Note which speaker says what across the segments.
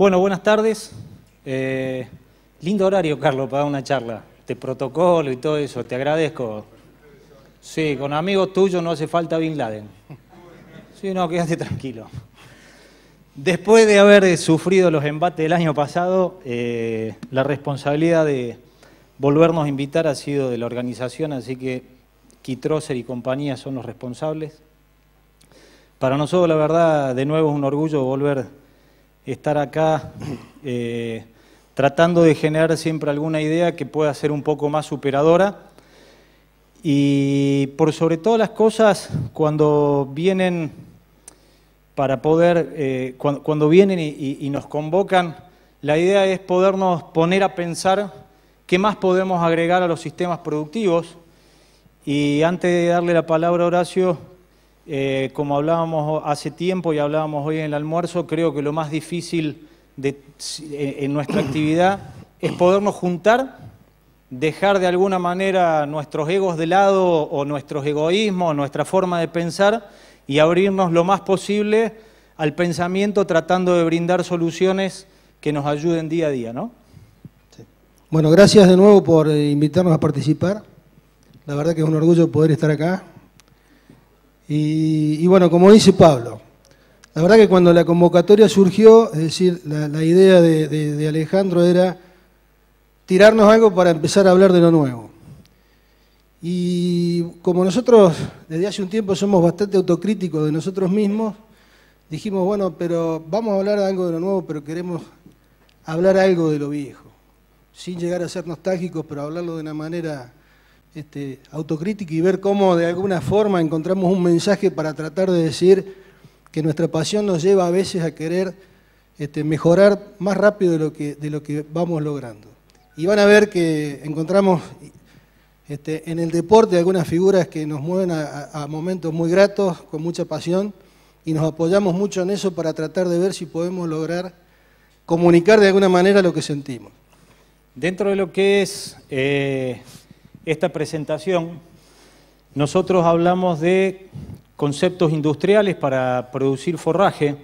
Speaker 1: Bueno, buenas tardes. Eh, lindo horario, Carlos, para una charla. De protocolo y todo eso, te agradezco. Sí, con amigos tuyos no hace falta Bin Laden. Sí, no, quédate tranquilo. Después de haber sufrido los embates del año pasado, eh, la responsabilidad de volvernos a invitar ha sido de la organización, así que Kitrosser y compañía son los responsables. Para nosotros, la verdad, de nuevo es un orgullo volver estar acá eh, tratando de generar siempre alguna idea que pueda ser un poco más superadora. Y por sobre todas las cosas, cuando vienen para poder, eh, cuando, vienen y, y nos convocan, la idea es podernos poner a pensar qué más podemos agregar a los sistemas productivos. Y antes de darle la palabra a Horacio, eh, como hablábamos hace tiempo y hablábamos hoy en el almuerzo, creo que lo más difícil eh, en nuestra actividad es podernos juntar, dejar de alguna manera nuestros egos de lado o nuestros egoísmos, nuestra forma de pensar y abrirnos lo más posible al pensamiento tratando de brindar soluciones que nos ayuden día a día,
Speaker 2: Bueno, gracias de nuevo por eh, invitarnos a participar. La verdad que es un orgullo poder estar acá. Y, bueno, como dice Pablo, la verdad que cuando la convocatoria surgió, es decir, la, idea de, Alejandro era tirarnos algo para empezar a hablar de lo nuevo. Y como nosotros desde hace un tiempo somos bastante autocríticos de nosotros mismos, dijimos, bueno, pero vamos a hablar de algo de lo nuevo, pero queremos hablar algo de lo viejo, sin llegar a ser nostálgicos, pero hablarlo de una manera este, autocrítica y ver cómo de alguna forma encontramos un mensaje para tratar de decir que nuestra pasión nos lleva a veces a querer este, mejorar más rápido de lo, que, vamos logrando. Y van a ver que encontramos este, en el deporte algunas figuras que nos mueven a, momentos muy gratos, con mucha pasión, y nos apoyamos mucho en eso para tratar de ver si podemos lograr comunicar de alguna manera lo que sentimos.
Speaker 1: Dentro de lo que es eh, esta presentación, nosotros hablamos de conceptos industriales para producir forraje,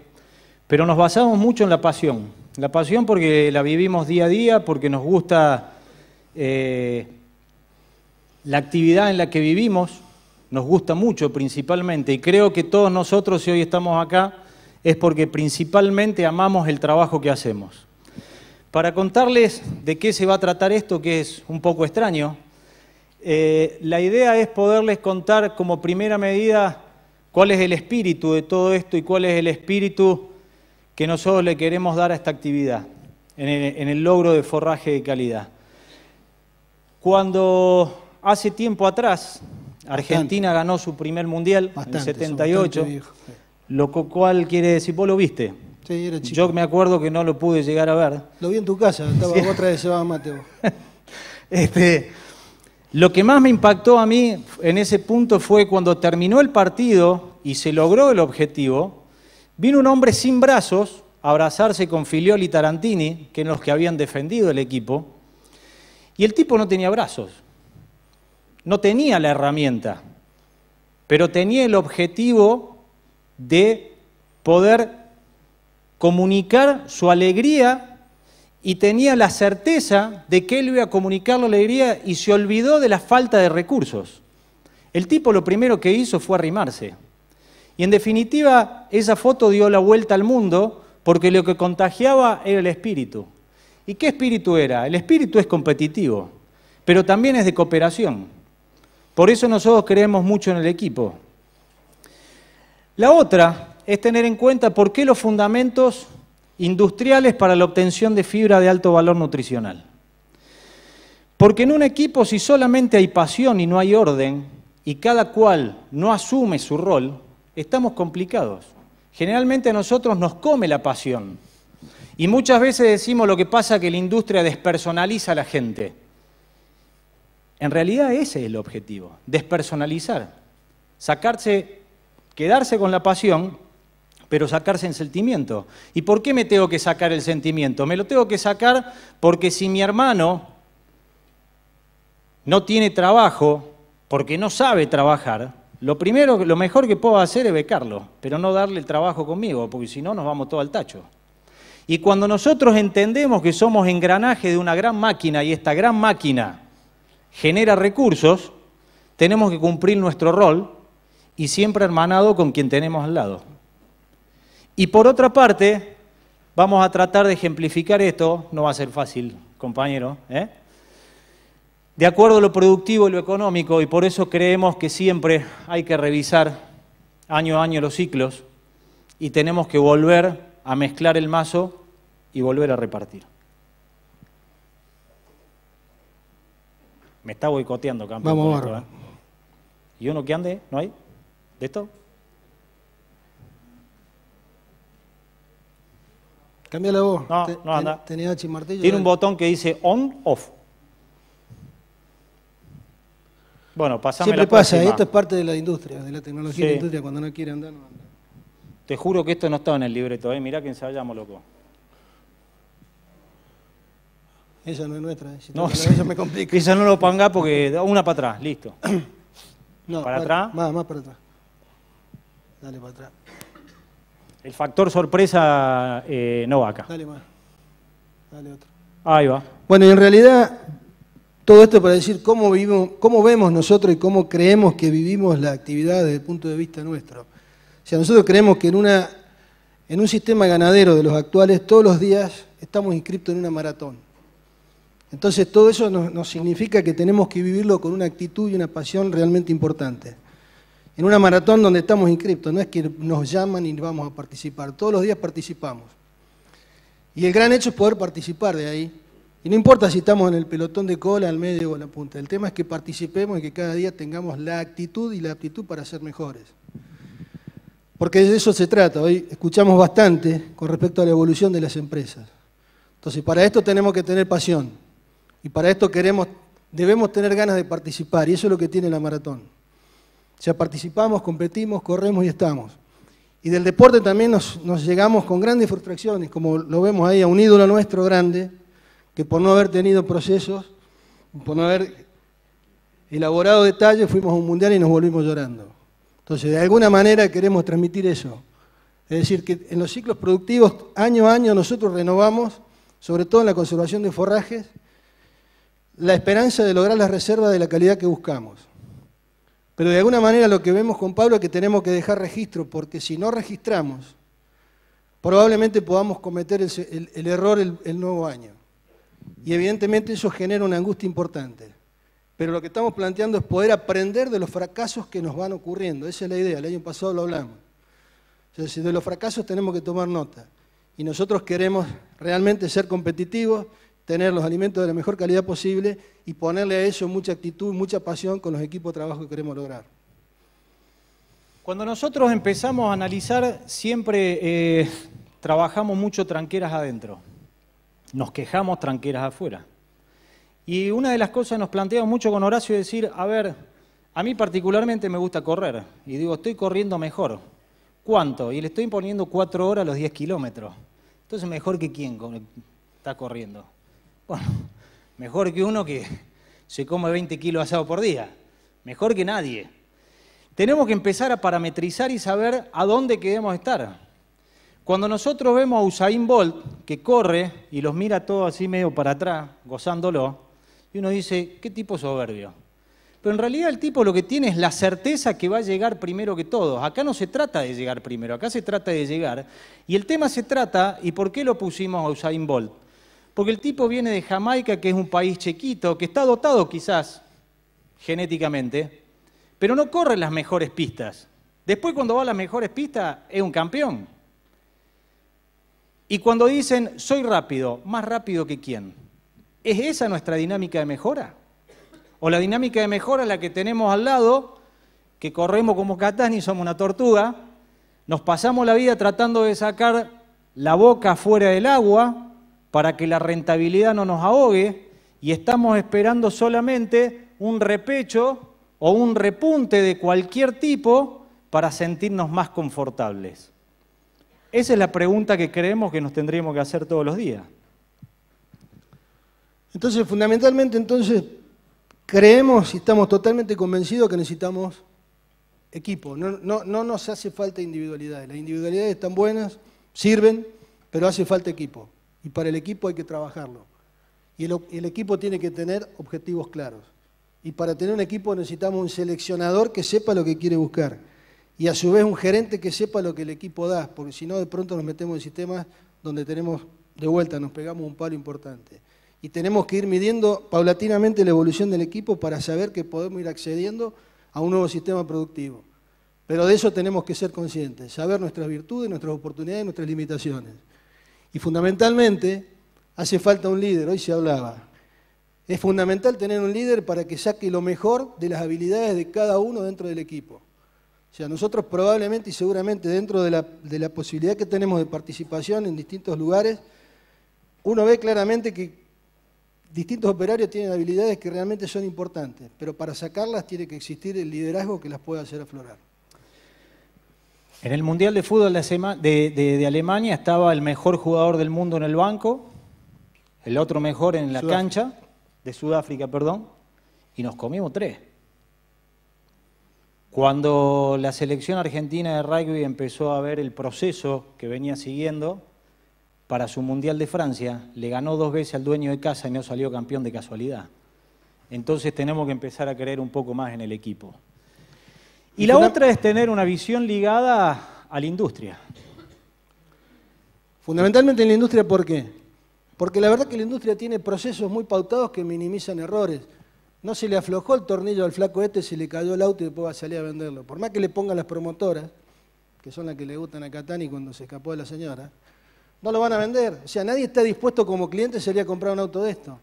Speaker 1: pero nos basamos mucho en la pasión. La pasión porque la vivimos día a día, porque nos gusta eh, la actividad en la que vivimos, nos gusta mucho principalmente, y creo que todos nosotros si hoy estamos acá es porque principalmente amamos el trabajo que hacemos. Para contarles de qué se va a tratar esto, que es un poco extraño, eh, la idea es poderles contar como primera medida cuál es el espíritu de todo esto y cuál es el espíritu que nosotros le queremos dar a esta actividad en el, logro de forraje de calidad. Cuando hace tiempo atrás Argentina ganó su primer mundial en en 78, lo cual quiere decir, vos lo viste. Sí, era chico. Yo me acuerdo que no lo pude llegar a ver. Lo vi en
Speaker 2: tu casa, estaba otra vez llevaba mate
Speaker 1: este, lo que más me impactó a mí en ese punto fue cuando terminó el partido y se logró el objetivo, vino un hombre sin brazos a abrazarse con Filioli y Tarantini, que eran los que habían defendido el equipo, y el tipo no tenía brazos, no tenía la herramienta, pero tenía el objetivo de poder comunicar su alegría y tenía la certeza de que él iba a comunicar la alegría y se olvidó de la falta de recursos. El tipo lo primero que hizo fue arrimarse. Y en definitiva, esa foto dio la vuelta al mundo porque lo que contagiaba era el espíritu. ¿Y qué espíritu era? El espíritu es competitivo, pero también es de cooperación. Por eso nosotros creemos mucho en el equipo. La otra es tener en cuenta por qué los fundamentos industriales para la obtención de fibra de alto valor nutricional. Porque en un equipo si solamente hay pasión y no hay orden, y cada cual no asume su rol, estamos complicados. Generalmente a nosotros nos come la pasión. Y muchas veces decimos lo que pasa que la industria despersonaliza a la gente. En realidad ese es el objetivo, despersonalizar, sacarse, quedarse con la pasión pero sacarse el sentimiento. ¿Y por qué me tengo que sacar el sentimiento? Me lo tengo que sacar porque si mi hermano no tiene trabajo, porque no sabe trabajar, lo primero, lo mejor que puedo hacer es becarlo, pero no darle el trabajo conmigo, porque si no nos vamos todo al tacho. Y cuando nosotros entendemos que somos engranaje de una gran máquina y esta gran máquina genera recursos, tenemos que cumplir nuestro rol y siempre hermanado con quien tenemos al lado. Y por otra parte, vamos a tratar de ejemplificar esto, no va a ser fácil, compañero, ¿eh? de acuerdo a lo productivo y lo económico, y por eso creemos que siempre hay que revisar año a año los ciclos y tenemos que volver a mezclar el mazo y volver a repartir. Me está boicoteando,
Speaker 2: campeón. Vamos, a ¿eh?
Speaker 1: ¿Y uno que ande? ¿No hay? ¿De esto? la vos. No, no anda.
Speaker 2: Tiene un botón
Speaker 1: que dice on, off. Bueno, pasamos. Siempre pasa, esto es
Speaker 2: parte de la industria, de la tecnología de la industria, cuando no quiere andar, no anda.
Speaker 1: Te juro que esto no estaba en el libreto, ¿eh? mirá que ensayamos, loco.
Speaker 2: Esa no es nuestra, eh. no, eso me complica. Esa
Speaker 1: no lo ponga porque una para atrás, listo.
Speaker 2: No, ¿Para, para atrás? Más, más para atrás. Dale para atrás. El factor
Speaker 1: sorpresa eh, no va acá.
Speaker 2: Dale más. otro. Ahí va. Bueno, en realidad, todo esto para decir cómo, vivimos, cómo vemos nosotros y cómo creemos que vivimos la actividad desde el punto de vista nuestro. O sea, nosotros creemos que en, una, en un sistema ganadero de los actuales, todos los días estamos inscritos en una maratón. Entonces, todo eso nos, nos significa que tenemos que vivirlo con una actitud y una pasión realmente importante en una maratón donde estamos inscriptos, no es que nos llaman y vamos a participar, todos los días participamos. Y el gran hecho es poder participar de ahí. Y no importa si estamos en el pelotón de cola, al medio o en la punta, el tema es que participemos y que cada día tengamos la actitud y la aptitud para ser mejores. Porque de eso se trata, hoy escuchamos bastante con respecto a la evolución de las empresas. Entonces, para esto tenemos que tener pasión y para esto queremos, debemos tener ganas de participar y eso es lo que tiene la maratón. Ya participamos, competimos, corremos y estamos. Y del deporte también nos, llegamos con grandes frustraciones, como lo vemos ahí a un ídolo nuestro grande, que por no haber tenido procesos, por no haber elaborado detalles, fuimos a un mundial y nos volvimos llorando. Entonces, de alguna manera queremos transmitir eso. Es decir, que en los ciclos productivos, año a año, nosotros renovamos, sobre todo en la conservación de forrajes, la esperanza de lograr las reservas de la calidad que buscamos. Pero de alguna manera lo que vemos con Pablo es que tenemos que dejar registro, porque si no registramos, probablemente podamos cometer el, error el, nuevo año. Y evidentemente eso genera una angustia importante. Pero lo que estamos planteando es poder aprender de los fracasos que nos van ocurriendo. Esa es la idea, el año pasado lo hablamos. si de los fracasos tenemos que tomar nota. Y nosotros queremos realmente ser competitivos, tener los alimentos de la mejor calidad posible y ponerle a eso mucha actitud, mucha pasión con los equipos de trabajo que queremos lograr.
Speaker 1: Cuando nosotros empezamos a analizar, siempre eh, trabajamos mucho tranqueras adentro. Nos quejamos tranqueras afuera. Y una de las cosas que nos planteamos mucho con Horacio es decir, a ver, a mí particularmente me gusta correr. Y digo, estoy corriendo mejor. ¿Cuánto? Y le estoy imponiendo cuatro horas a los 10 kilómetros. Entonces mejor que quién está corriendo. Bueno, mejor que uno que se come 20 kilos asado por día. Mejor que nadie. Tenemos que empezar a parametrizar y saber a dónde queremos estar. Cuando nosotros vemos a Usain Bolt que corre y los mira todo así medio para atrás, gozándolo, y uno dice, qué tipo soberbio. Pero en realidad el tipo lo que tiene es la certeza que va a llegar primero que todos. Acá no se trata de llegar primero, acá se trata de llegar. Y el tema se trata, ¿y por qué lo pusimos a Usain Bolt? Porque el tipo viene de Jamaica, que es un país chiquito, que está dotado quizás genéticamente, pero no corre las mejores pistas. Después cuando va a las mejores pistas es un campeón. Y cuando dicen, soy rápido, más rápido que quién. ¿Es esa nuestra dinámica de mejora? ¿O la dinámica de mejora la que tenemos al lado, que corremos como y somos una tortuga, nos pasamos la vida tratando de sacar la boca fuera del agua, para que la rentabilidad no nos ahogue y estamos esperando solamente un repecho o un repunte de cualquier tipo para sentirnos más confortables. Esa es la pregunta que creemos que nos tendríamos que hacer todos los días.
Speaker 2: Entonces, fundamentalmente, entonces, creemos y estamos totalmente convencidos que necesitamos equipo. No, no, no nos hace falta individualidad, Las individualidades están buenas, sirven, pero hace falta equipo. Y para el equipo hay que trabajarlo. Y el, equipo tiene que tener objetivos claros. Y para tener un equipo necesitamos un seleccionador que sepa lo que quiere buscar. Y a su vez un gerente que sepa lo que el equipo da, porque si no de pronto nos metemos en sistemas donde tenemos de vuelta, nos pegamos un palo importante. Y tenemos que ir midiendo paulatinamente la evolución del equipo para saber que podemos ir accediendo a un nuevo sistema productivo. Pero de eso tenemos que ser conscientes, saber nuestras virtudes, nuestras oportunidades, y nuestras limitaciones. Y fundamentalmente hace falta un líder, hoy se hablaba. Es fundamental tener un líder para que saque lo mejor de las habilidades de cada uno dentro del equipo. O sea, nosotros probablemente y seguramente dentro de la, de la posibilidad que tenemos de participación en distintos lugares, uno ve claramente que distintos operarios tienen habilidades que realmente son importantes, pero para sacarlas tiene que existir el liderazgo que las pueda hacer aflorar.
Speaker 1: En el Mundial de Fútbol de, Alemania estaba el mejor jugador del mundo en el banco, el otro mejor en la cancha, de Sudáfrica, perdón, y nos comimos tres. Cuando la selección argentina de rugby empezó a ver el proceso que venía siguiendo para su Mundial de Francia, le ganó dos veces al dueño de casa y no salió campeón de casualidad. Entonces tenemos que empezar a creer un poco más en el equipo. Y la otra es tener una visión ligada a la industria.
Speaker 2: Fundamentalmente en la industria, ¿por qué? Porque la verdad que la industria tiene procesos muy pautados que minimizan errores. No se le aflojó el tornillo al flaco este, se le cayó el auto y después va a salir a venderlo. Por más que le pongan las promotoras, que son las que le gustan a Catani cuando se escapó de la señora, no lo van a vender. O sea, nadie está dispuesto como cliente salir a comprar un auto de esto.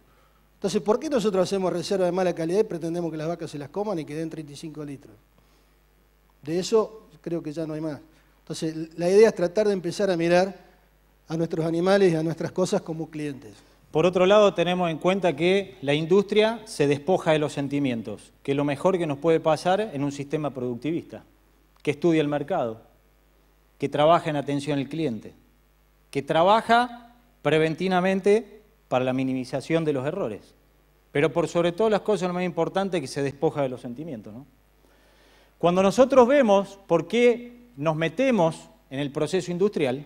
Speaker 2: Entonces, ¿por qué nosotros hacemos reserva de mala calidad y pretendemos que las vacas se las coman y que den 35 litros? De eso creo que ya no hay más. Entonces, la idea es tratar de empezar a mirar a nuestros animales y a nuestras cosas como clientes. Por otro
Speaker 1: lado, tenemos en cuenta que la industria se despoja de los sentimientos, que es lo mejor que nos puede pasar en un sistema productivista, que estudia el mercado, que trabaja en atención al cliente, que trabaja preventivamente para la minimización de los errores. Pero por sobre todo las cosas, lo más importante es que se despoja de los sentimientos. ¿no? Cuando nosotros vemos por qué nos metemos en el proceso industrial,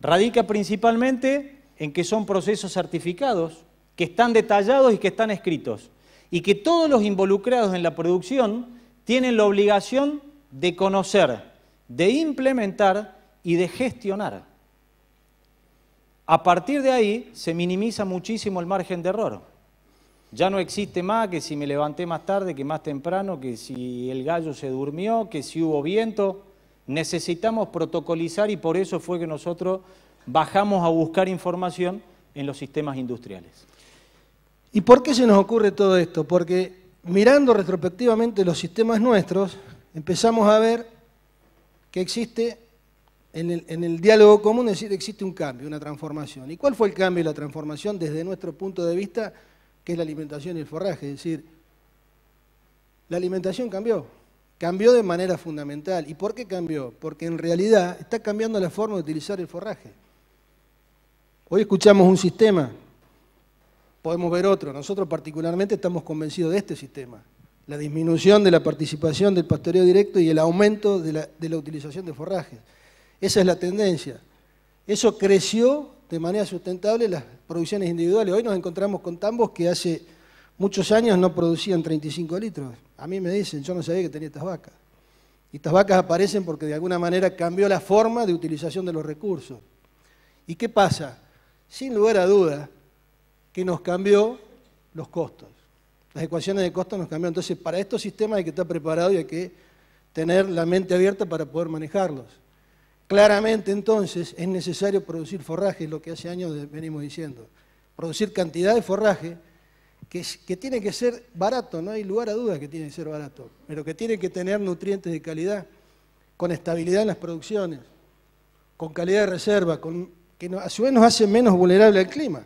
Speaker 1: radica principalmente en que son procesos certificados, que están detallados y que están escritos, y que todos los involucrados en la producción tienen la obligación de conocer, de implementar y de gestionar. A partir de ahí se minimiza muchísimo el margen de error. Ya no existe más que si me levanté más tarde, que más temprano, que si el gallo se durmió, que si hubo viento. Necesitamos protocolizar y por eso fue que nosotros bajamos a buscar información en los sistemas
Speaker 2: industriales. ¿Y por qué se nos ocurre todo esto? Porque mirando retrospectivamente los sistemas nuestros, empezamos a ver que existe en el, diálogo común, es decir, existe un cambio, una transformación. ¿Y cuál fue el cambio y la transformación desde nuestro punto de vista? que es la alimentación y el forraje. Es decir, la alimentación cambió, cambió de manera fundamental. ¿Y por qué cambió? Porque en realidad está cambiando la forma de utilizar el forraje. Hoy escuchamos un sistema, podemos ver otro. Nosotros particularmente estamos convencidos de este sistema. La disminución de la participación del pastoreo directo y el aumento de la, de la utilización de forrajes. Esa es la tendencia. Eso creció de manera sustentable las producciones individuales. Hoy nos encontramos con tambos que hace muchos años no producían 35 litros. A mí me dicen, yo no sabía que tenía estas vacas. Y estas vacas aparecen porque de alguna manera cambió la forma de utilización de los recursos. ¿Y qué pasa? Sin lugar a duda que nos cambió los costos. Las ecuaciones de costos nos cambiaron. Entonces, para estos sistemas hay que estar preparado y hay que tener la mente abierta para poder manejarlos. Claramente entonces es necesario producir forraje, lo que hace años venimos diciendo. Producir cantidad de forraje que, tiene que ser barato, no hay lugar a dudas que tiene que ser barato, pero que tiene que tener nutrientes de calidad, con estabilidad en las producciones, con calidad de reserva, que a su vez nos hace menos vulnerable al clima.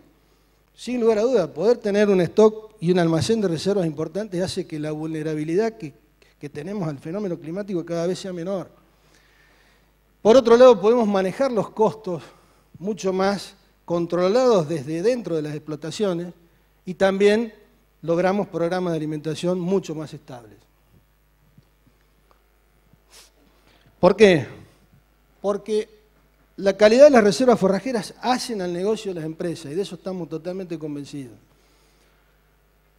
Speaker 2: Sin lugar a dudas, poder tener un stock y un almacén de reservas importantes hace que la vulnerabilidad que tenemos al fenómeno climático cada vez sea menor. Por otro lado, podemos manejar los costos mucho más controlados desde dentro de las explotaciones y también logramos programas de alimentación mucho más estables. ¿Por qué? Porque la calidad de las reservas forrajeras hacen al negocio de las empresas y de eso estamos totalmente convencidos.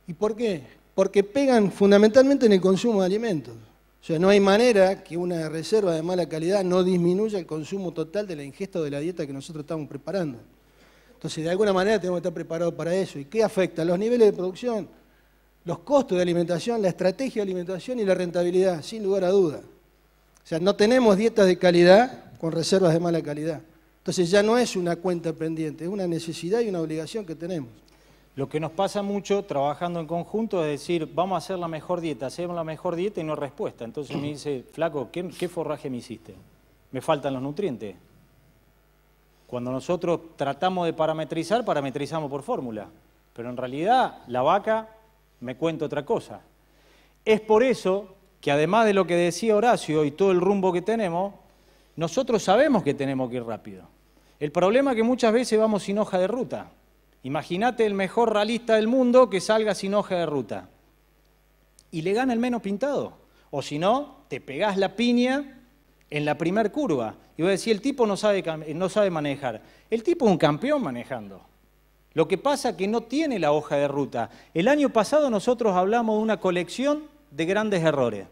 Speaker 2: ¿Y por qué? Porque pegan fundamentalmente en el consumo de alimentos. O sea, no hay manera que una reserva de mala calidad no disminuya el consumo total de la ingesta de la dieta que nosotros estamos preparando. Entonces, de alguna manera tenemos que estar preparados para eso. ¿Y qué afecta? Los niveles de producción, los costos de alimentación, la estrategia de alimentación y la rentabilidad, sin lugar a duda. O sea, no tenemos dietas de calidad con reservas de mala calidad. Entonces ya no es una cuenta pendiente, es una necesidad y una obligación que tenemos.
Speaker 1: Lo que nos pasa mucho trabajando en conjunto es decir, vamos a hacer la mejor dieta, hacemos la mejor dieta y no hay respuesta. Entonces me dice, flaco, ¿qué, ¿qué, forraje me hiciste? Me faltan los nutrientes. Cuando nosotros tratamos de parametrizar, parametrizamos por fórmula. Pero en realidad la vaca me cuenta otra cosa. Es por eso que además de lo que decía Horacio y todo el rumbo que tenemos, nosotros sabemos que tenemos que ir rápido. El problema es que muchas veces vamos sin hoja de ruta. Imagínate el mejor realista del mundo que salga sin hoja de ruta y le gana el menos pintado. O si no, te pegás la piña en la primer curva. Y voy a decir, el tipo no sabe, no sabe manejar. El tipo es un campeón manejando. Lo que pasa es que no tiene la hoja de ruta. El año pasado nosotros hablamos de una colección de grandes errores.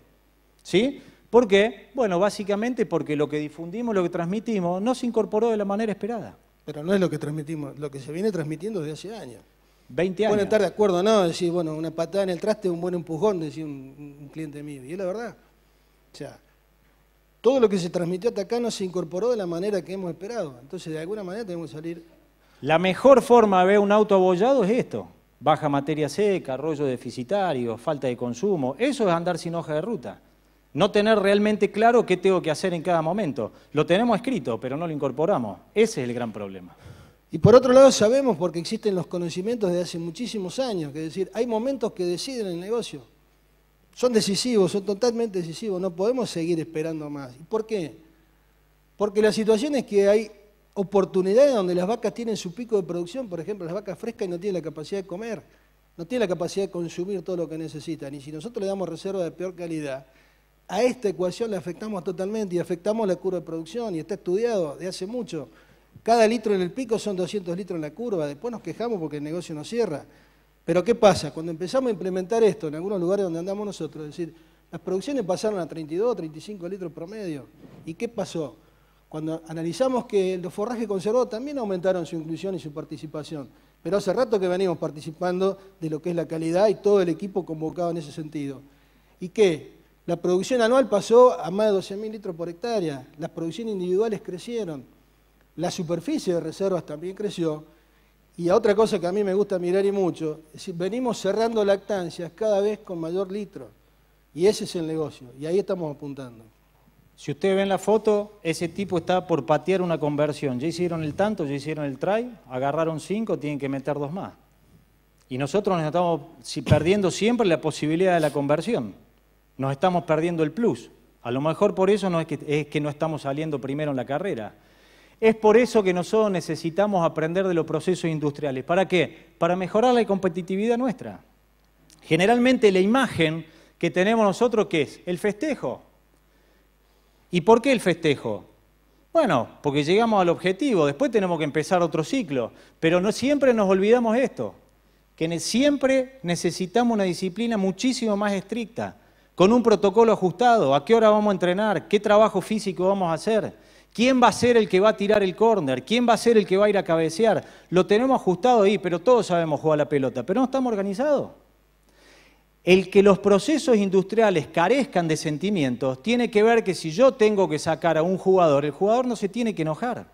Speaker 1: ¿Sí? ¿Por qué? Bueno, básicamente porque lo que difundimos, lo que
Speaker 2: transmitimos, no se incorporó de la manera esperada pero no es lo que transmitimos, lo que se viene transmitiendo desde hace años. 20 años. Pueden estar de acuerdo, ¿no? Decir, bueno, una patada en el traste, un buen empujón, decía un, un, cliente mío. Y es la verdad. O sea, todo lo que se transmitió hasta acá no se incorporó de la manera que hemos esperado. Entonces, de alguna manera tenemos que salir.
Speaker 1: La mejor forma de ver un auto abollado es esto. Baja materia seca, rollo deficitario, falta de consumo. Eso es andar sin hoja de ruta. No tener realmente claro qué tengo que hacer en cada momento. Lo tenemos escrito,
Speaker 2: pero no lo incorporamos. Ese es el gran problema. Y por otro lado sabemos, porque existen los conocimientos de hace muchísimos años, que es decir, hay momentos que deciden el negocio. Son decisivos, son totalmente decisivos, no podemos seguir esperando más. ¿Y por qué? Porque la situación es que hay oportunidades donde las vacas tienen su pico de producción, por ejemplo, las vacas frescas y no tienen la capacidad de comer, no tienen la capacidad de consumir todo lo que necesitan. Y si nosotros le damos reserva de peor calidad, a esta ecuación le afectamos totalmente y afectamos la curva de producción y está estudiado de hace mucho. Cada litro en el pico son 200 litros en la curva, después nos quejamos porque el negocio no cierra. Pero ¿qué pasa? Cuando empezamos a implementar esto en algunos lugares donde andamos nosotros, es decir, las producciones pasaron a 32, 35 litros promedio. ¿Y qué pasó? Cuando analizamos que los forrajes conservados también aumentaron su inclusión y su participación, pero hace rato que venimos participando de lo que es la calidad y todo el equipo convocado en ese sentido. ¿Y qué? La producción anual pasó a más de 12.000 litros por hectárea, las producciones individuales crecieron, la superficie de reservas también creció, y otra cosa que a mí me gusta mirar y mucho, es decir, venimos cerrando lactancias cada vez con mayor litro, y ese es el negocio, y ahí estamos apuntando.
Speaker 1: Si ustedes ven la foto, ese tipo está por patear una conversión. Ya hicieron el tanto, ya hicieron el try, agarraron cinco, tienen que meter dos más. Y nosotros nos estamos perdiendo siempre la posibilidad de la conversión nos estamos perdiendo el plus. A lo mejor por eso es, que, no estamos saliendo primero en la carrera. Es por eso que nosotros necesitamos aprender de los procesos industriales. ¿Para qué? Para mejorar la competitividad nuestra. Generalmente la imagen que tenemos nosotros, ¿qué es? El festejo. ¿Y por qué el festejo? Bueno, porque llegamos al objetivo, después tenemos que empezar otro ciclo, pero no siempre nos olvidamos esto, que siempre necesitamos una disciplina muchísimo más estricta, con un protocolo ajustado, a qué hora vamos a entrenar, qué trabajo físico vamos a hacer, quién va a ser el que va a tirar el córner, quién va a ser el que va a ir a cabecear. Lo tenemos ajustado ahí, pero todos sabemos jugar la pelota, pero no estamos organizados. El que los procesos industriales carezcan de sentimientos tiene que ver que si yo tengo que sacar a un jugador, el jugador no se tiene que enojar.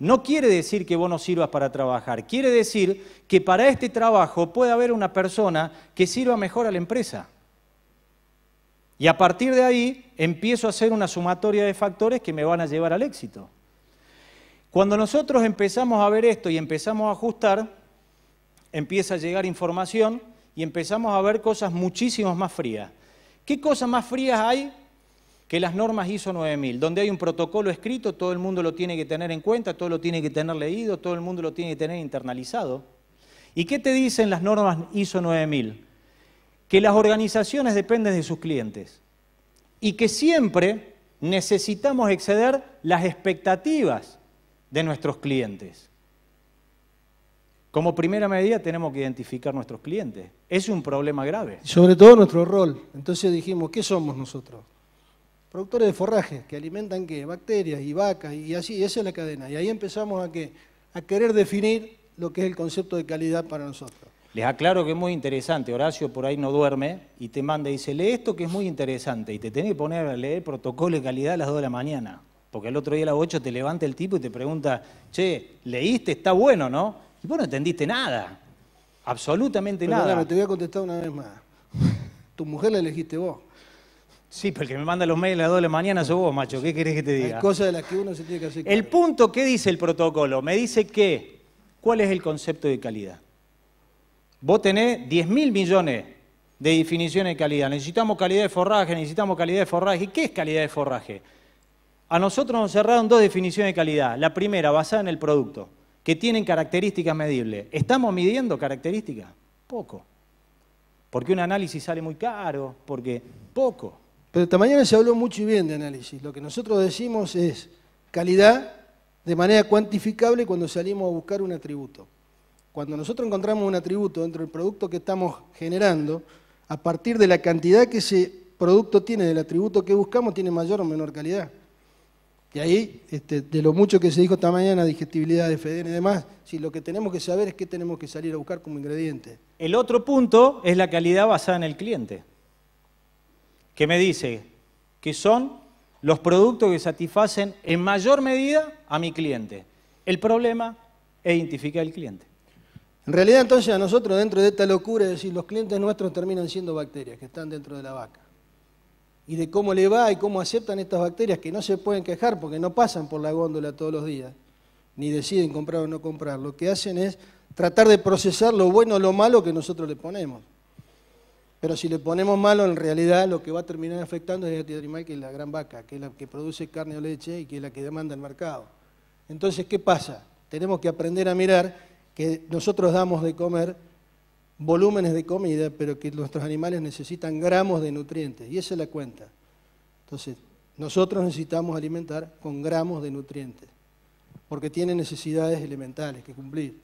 Speaker 1: No quiere decir que vos no sirvas para trabajar, quiere decir que para este trabajo puede haber una persona que sirva mejor a la empresa. Y a partir de ahí empiezo a hacer una sumatoria de factores que me van a llevar al éxito. Cuando nosotros empezamos a ver esto y empezamos a ajustar, empieza a llegar información y empezamos a ver cosas muchísimo más frías. ¿Qué cosas más frías hay que las normas ISO 9000? Donde hay un protocolo escrito, todo el mundo lo tiene que tener en cuenta, todo lo tiene que tener leído, todo el mundo lo tiene que tener internalizado. ¿Y qué te dicen las normas ISO 9000? que las organizaciones dependen de sus clientes y que siempre necesitamos exceder las expectativas de nuestros clientes. Como primera medida tenemos que identificar nuestros clientes. Es un problema grave.
Speaker 2: Sobre todo nuestro rol. Entonces dijimos, ¿qué somos nosotros? Productores de forraje, que alimentan qué? Bacterias y vacas y así, esa es la cadena. Y ahí empezamos a, a querer definir lo que es el concepto de calidad para nosotros.
Speaker 1: Les aclaro que es muy interesante, Horacio por ahí no duerme y te manda y dice, lee esto que es muy interesante y te tiene que poner a leer protocolo de calidad a las 2 de la mañana, porque el otro día a las 8 te levanta el tipo y te pregunta, che, leíste, está bueno, ¿no? Y vos no entendiste nada, absolutamente nada. Claro,
Speaker 2: te voy a contestar una vez más. Tu mujer la
Speaker 1: elegiste vos. Sí, pero el que me manda los mails a las 2 de la mañana sos vos, macho. ¿Qué querés que te diga? cosas
Speaker 2: de las que uno se tiene que hacer. El
Speaker 1: punto, ¿qué dice el protocolo? Me dice que, ¿cuál es el concepto de calidad? Vos tenés 10.000 millones de definiciones de calidad. Necesitamos calidad de forraje, necesitamos calidad de forraje. ¿Y qué es calidad de forraje? A nosotros nos cerraron dos definiciones de calidad. La primera, basada en el producto, que tienen características medibles. ¿Estamos midiendo características? Poco. Porque un análisis sale muy caro, porque
Speaker 2: poco. Pero esta mañana se habló mucho y bien de análisis. Lo que nosotros decimos es calidad de manera cuantificable cuando salimos a buscar un atributo. Cuando nosotros encontramos un atributo dentro del producto que estamos generando, a partir de la cantidad que ese producto tiene, del atributo que buscamos, tiene mayor o menor calidad. Y ahí, este, de lo mucho que se dijo esta mañana, digestibilidad de FEDEN y demás, si lo que tenemos que saber es qué tenemos que salir
Speaker 1: a buscar como ingrediente. El otro punto es la calidad basada en el cliente, que me dice que son los productos que satisfacen en mayor
Speaker 2: medida a mi cliente. El problema es identificar al cliente. En realidad entonces a nosotros dentro de esta locura, es decir, los clientes nuestros terminan siendo bacterias que están dentro de la vaca. Y de cómo le va y cómo aceptan estas bacterias que no se pueden quejar porque no pasan por la góndola todos los días, ni deciden comprar o no comprar. Lo que hacen es tratar de procesar lo bueno o lo malo que nosotros le ponemos. Pero si le ponemos malo, en realidad lo que va a terminar afectando es a animal que es la gran vaca, que es la que produce carne o leche y que es la que demanda el mercado. Entonces, ¿qué pasa? Tenemos que aprender a mirar que nosotros damos de comer volúmenes de comida, pero que nuestros animales necesitan gramos de nutrientes, y esa es la cuenta. Entonces, nosotros necesitamos alimentar con gramos de nutrientes, porque tienen necesidades elementales que cumplir.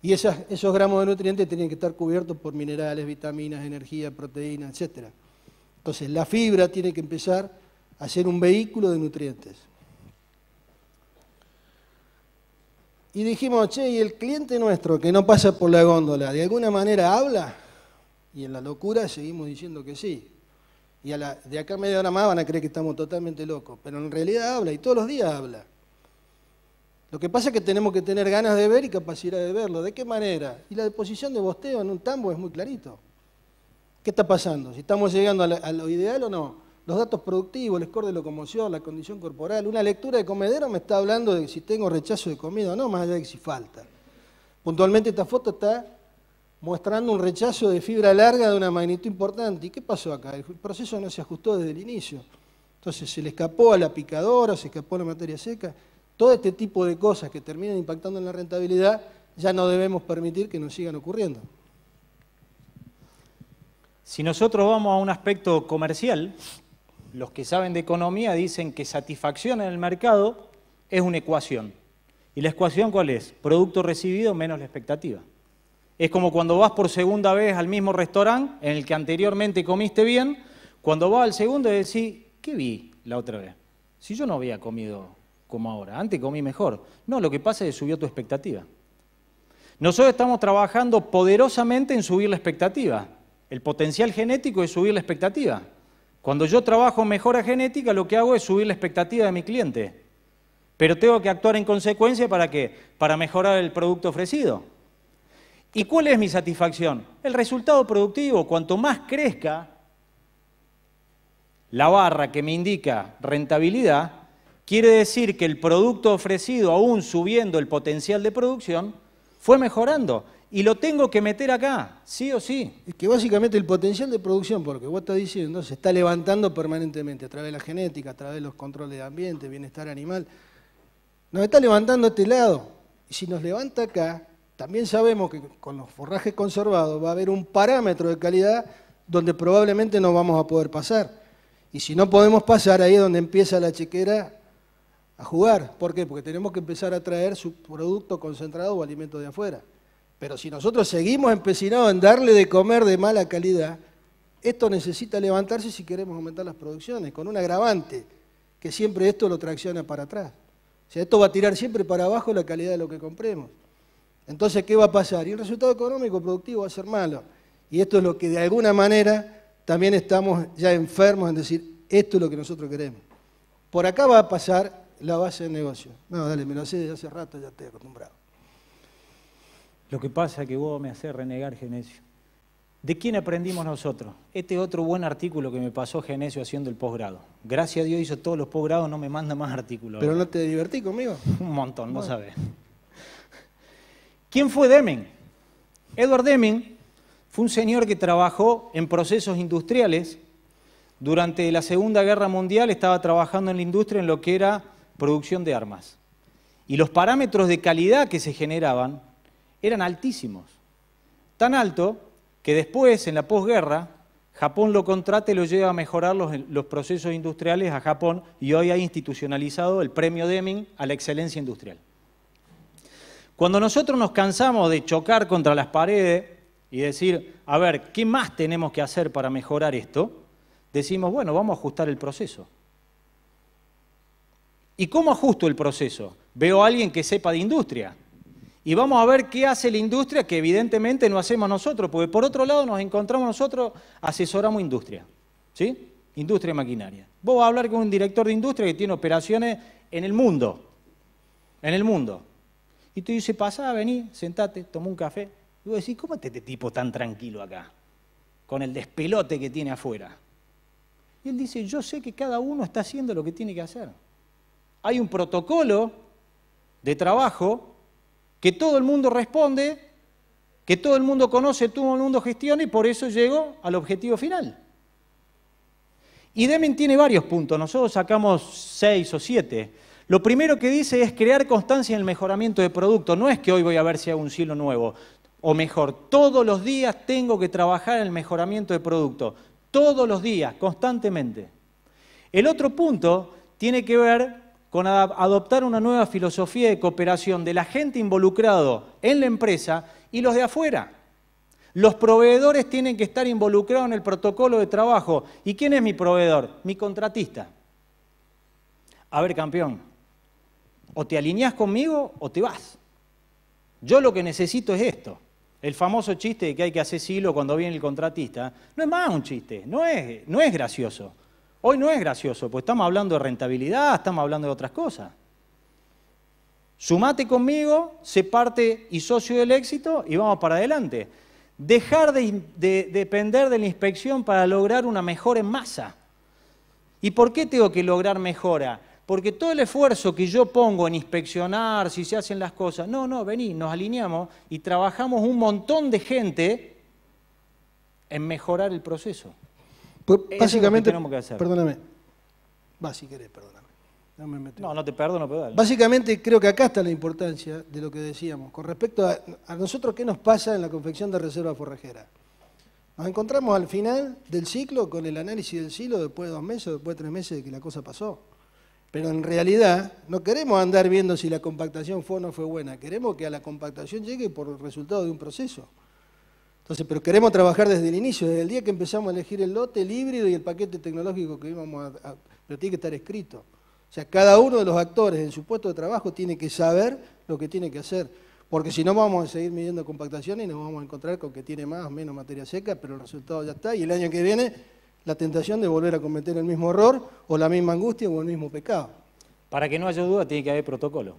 Speaker 2: Y esos gramos de nutrientes tienen que estar cubiertos por minerales, vitaminas, energía, proteínas, etc. Entonces, la fibra tiene que empezar a ser un vehículo de nutrientes. Y dijimos, che, ¿y el cliente nuestro que no pasa por la góndola, de alguna manera habla? Y en la locura seguimos diciendo que sí. Y a la, de acá a media hora más van a creer que estamos totalmente locos. Pero en realidad habla y todos los días habla. Lo que pasa es que tenemos que tener ganas de ver y capacidad de verlo. ¿De qué manera? Y la deposición de bosteo en un tambo es muy clarito. ¿Qué está pasando? ¿Si estamos llegando a lo ideal o no? los datos productivos, el score de locomoción, la condición corporal. Una lectura de comedero me está hablando de si tengo rechazo de comida o no, más allá de si falta. Puntualmente esta foto está mostrando un rechazo de fibra larga de una magnitud importante. ¿Y qué pasó acá? El proceso no se ajustó desde el inicio. Entonces se le escapó a la picadora, se escapó a la materia seca. Todo este tipo de cosas que terminan impactando en la rentabilidad ya no debemos permitir que nos sigan ocurriendo.
Speaker 1: Si nosotros vamos a un aspecto comercial, los que saben de economía dicen que satisfacción en el mercado es una ecuación. ¿Y la ecuación cuál es? Producto recibido menos la expectativa. Es como cuando vas por segunda vez al mismo restaurante en el que anteriormente comiste bien, cuando vas al segundo y decís, ¿qué vi la otra vez? Si yo no había comido como ahora, antes comí mejor. No, lo que pasa es que subió tu expectativa. Nosotros estamos trabajando poderosamente en subir la expectativa. El potencial genético es subir la expectativa. Cuando yo trabajo mejora genética, lo que hago es subir la expectativa de mi cliente. Pero tengo que actuar en consecuencia para qué? Para mejorar el producto ofrecido. ¿Y cuál es mi satisfacción? El resultado productivo. Cuanto más crezca la barra que me indica rentabilidad, quiere decir que el producto ofrecido, aún subiendo el potencial de producción, fue mejorando
Speaker 2: y lo tengo que meter acá, sí o sí. Es que básicamente el potencial de producción, porque vos estás diciendo, se está levantando permanentemente a través de la genética, a través de los controles de ambiente, bienestar animal. Nos está levantando este lado. Y si nos levanta acá, también sabemos que con los forrajes conservados va a haber un parámetro de calidad donde probablemente no vamos a poder pasar. Y si no podemos pasar, ahí es donde empieza la chequera a jugar. ¿Por qué? Porque tenemos que empezar a traer su producto concentrado o alimento de afuera. Pero si nosotros seguimos empecinados en darle de comer de mala calidad, esto necesita levantarse si queremos aumentar las producciones, con un agravante, que siempre esto lo tracciona para atrás. O sea, esto va a tirar siempre para abajo la calidad de lo que compremos. Entonces, ¿qué va a pasar? Y el resultado económico productivo va a ser malo. Y esto es lo que de alguna manera también estamos ya enfermos en decir, esto es lo que nosotros queremos. Por acá va a pasar la base de negocio. No, dale, me lo sé desde hace rato, ya estoy acostumbrado.
Speaker 1: Lo que pasa es que vos me haces renegar, Genesio. ¿De quién aprendimos nosotros?
Speaker 2: Este otro buen artículo
Speaker 1: que me pasó Genesio haciendo el posgrado. Gracias a Dios hizo todos los posgrados, no me manda más artículos. ¿Pero no te divertí conmigo? Un montón, vos no ¿Quién fue Deming? Edward Deming fue un señor que trabajó en procesos industriales. Durante la Segunda Guerra Mundial estaba trabajando en la industria en lo que era producción de armas. Y los parámetros de calidad que se generaban eran altísimos. Tan alto que después, en la posguerra, Japón lo contrata y lo lleva a mejorar los, procesos industriales a Japón y hoy ha institucionalizado el premio Deming a la excelencia industrial. Cuando nosotros nos cansamos de chocar contra las paredes y decir, a ver, ¿qué más tenemos que hacer para mejorar esto? Decimos, bueno, vamos a ajustar el proceso. ¿Y cómo ajusto el proceso? Veo a alguien que sepa de industria, y vamos a ver qué hace la industria, que evidentemente no hacemos nosotros, porque por otro lado nos encontramos nosotros, asesoramos industria, ¿sí? Industria maquinaria. Vos vas a hablar con un director de industria que tiene operaciones en el mundo, en el mundo. Y tú dices, pasá, vení, sentate, toma un café. Y vos decís, ¿cómo te este, este tipo tan tranquilo acá? Con el despelote que tiene afuera. Y él dice, yo sé que cada uno está haciendo lo que tiene que hacer. Hay un protocolo de trabajo que todo el mundo responde, que todo el mundo conoce, todo el mundo gestiona y por eso llego al objetivo final. Y Deming tiene varios puntos, nosotros sacamos seis o siete. Lo primero que dice es crear constancia en el mejoramiento de producto. No es que hoy voy a ver si hago un silo nuevo. O mejor, todos los días tengo que trabajar en el mejoramiento de producto. Todos los días, constantemente. El otro punto tiene que ver con adoptar una nueva filosofía de cooperación de la gente involucrado en la empresa y los de afuera. Los proveedores tienen que estar involucrados en el protocolo de trabajo. ¿Y quién es mi proveedor? Mi contratista. A ver, campeón, o te alineás conmigo o te vas. Yo lo que necesito es esto. El famoso chiste de que hay que hacer silo cuando viene el contratista, no es más un chiste, no es, no es gracioso. Hoy no es gracioso, pues estamos hablando de rentabilidad, estamos hablando de otras cosas. Sumate conmigo, se parte y socio del éxito y vamos para adelante. Dejar de, de, depender de la inspección para lograr una mejora en masa. ¿Y por qué tengo que lograr mejora? Porque todo el esfuerzo que yo pongo en inspeccionar, si se hacen las cosas, no, no, vení, nos alineamos y trabajamos un montón de gente en mejorar el proceso.
Speaker 2: Pues, básicamente, perdóname, va si querés, perdóname. No, no Básicamente creo que acá está la importancia de lo que decíamos. Con respecto a, a nosotros, ¿qué nos pasa en la confección de reserva forrajera? Nos encontramos al final del ciclo con el análisis del silo después de dos meses, después de tres meses de que la cosa pasó. Pero en realidad no queremos andar viendo si la compactación fue o no fue buena, queremos que a la compactación llegue por el resultado de un proceso. Entonces, pero queremos trabajar desde el inicio, desde el día que empezamos a elegir el lote, el híbrido y el paquete tecnológico que íbamos a, a pero tiene que estar escrito. O sea, cada uno de los actores en su puesto de trabajo tiene que saber lo que tiene que hacer. Porque si no vamos a seguir midiendo compactación y nos vamos a encontrar con que tiene más o menos materia seca, pero el resultado ya está. Y el año que viene, la tentación de volver a cometer el mismo error o la misma angustia o el mismo pecado.
Speaker 1: Para que no haya duda, tiene que haber protocolo.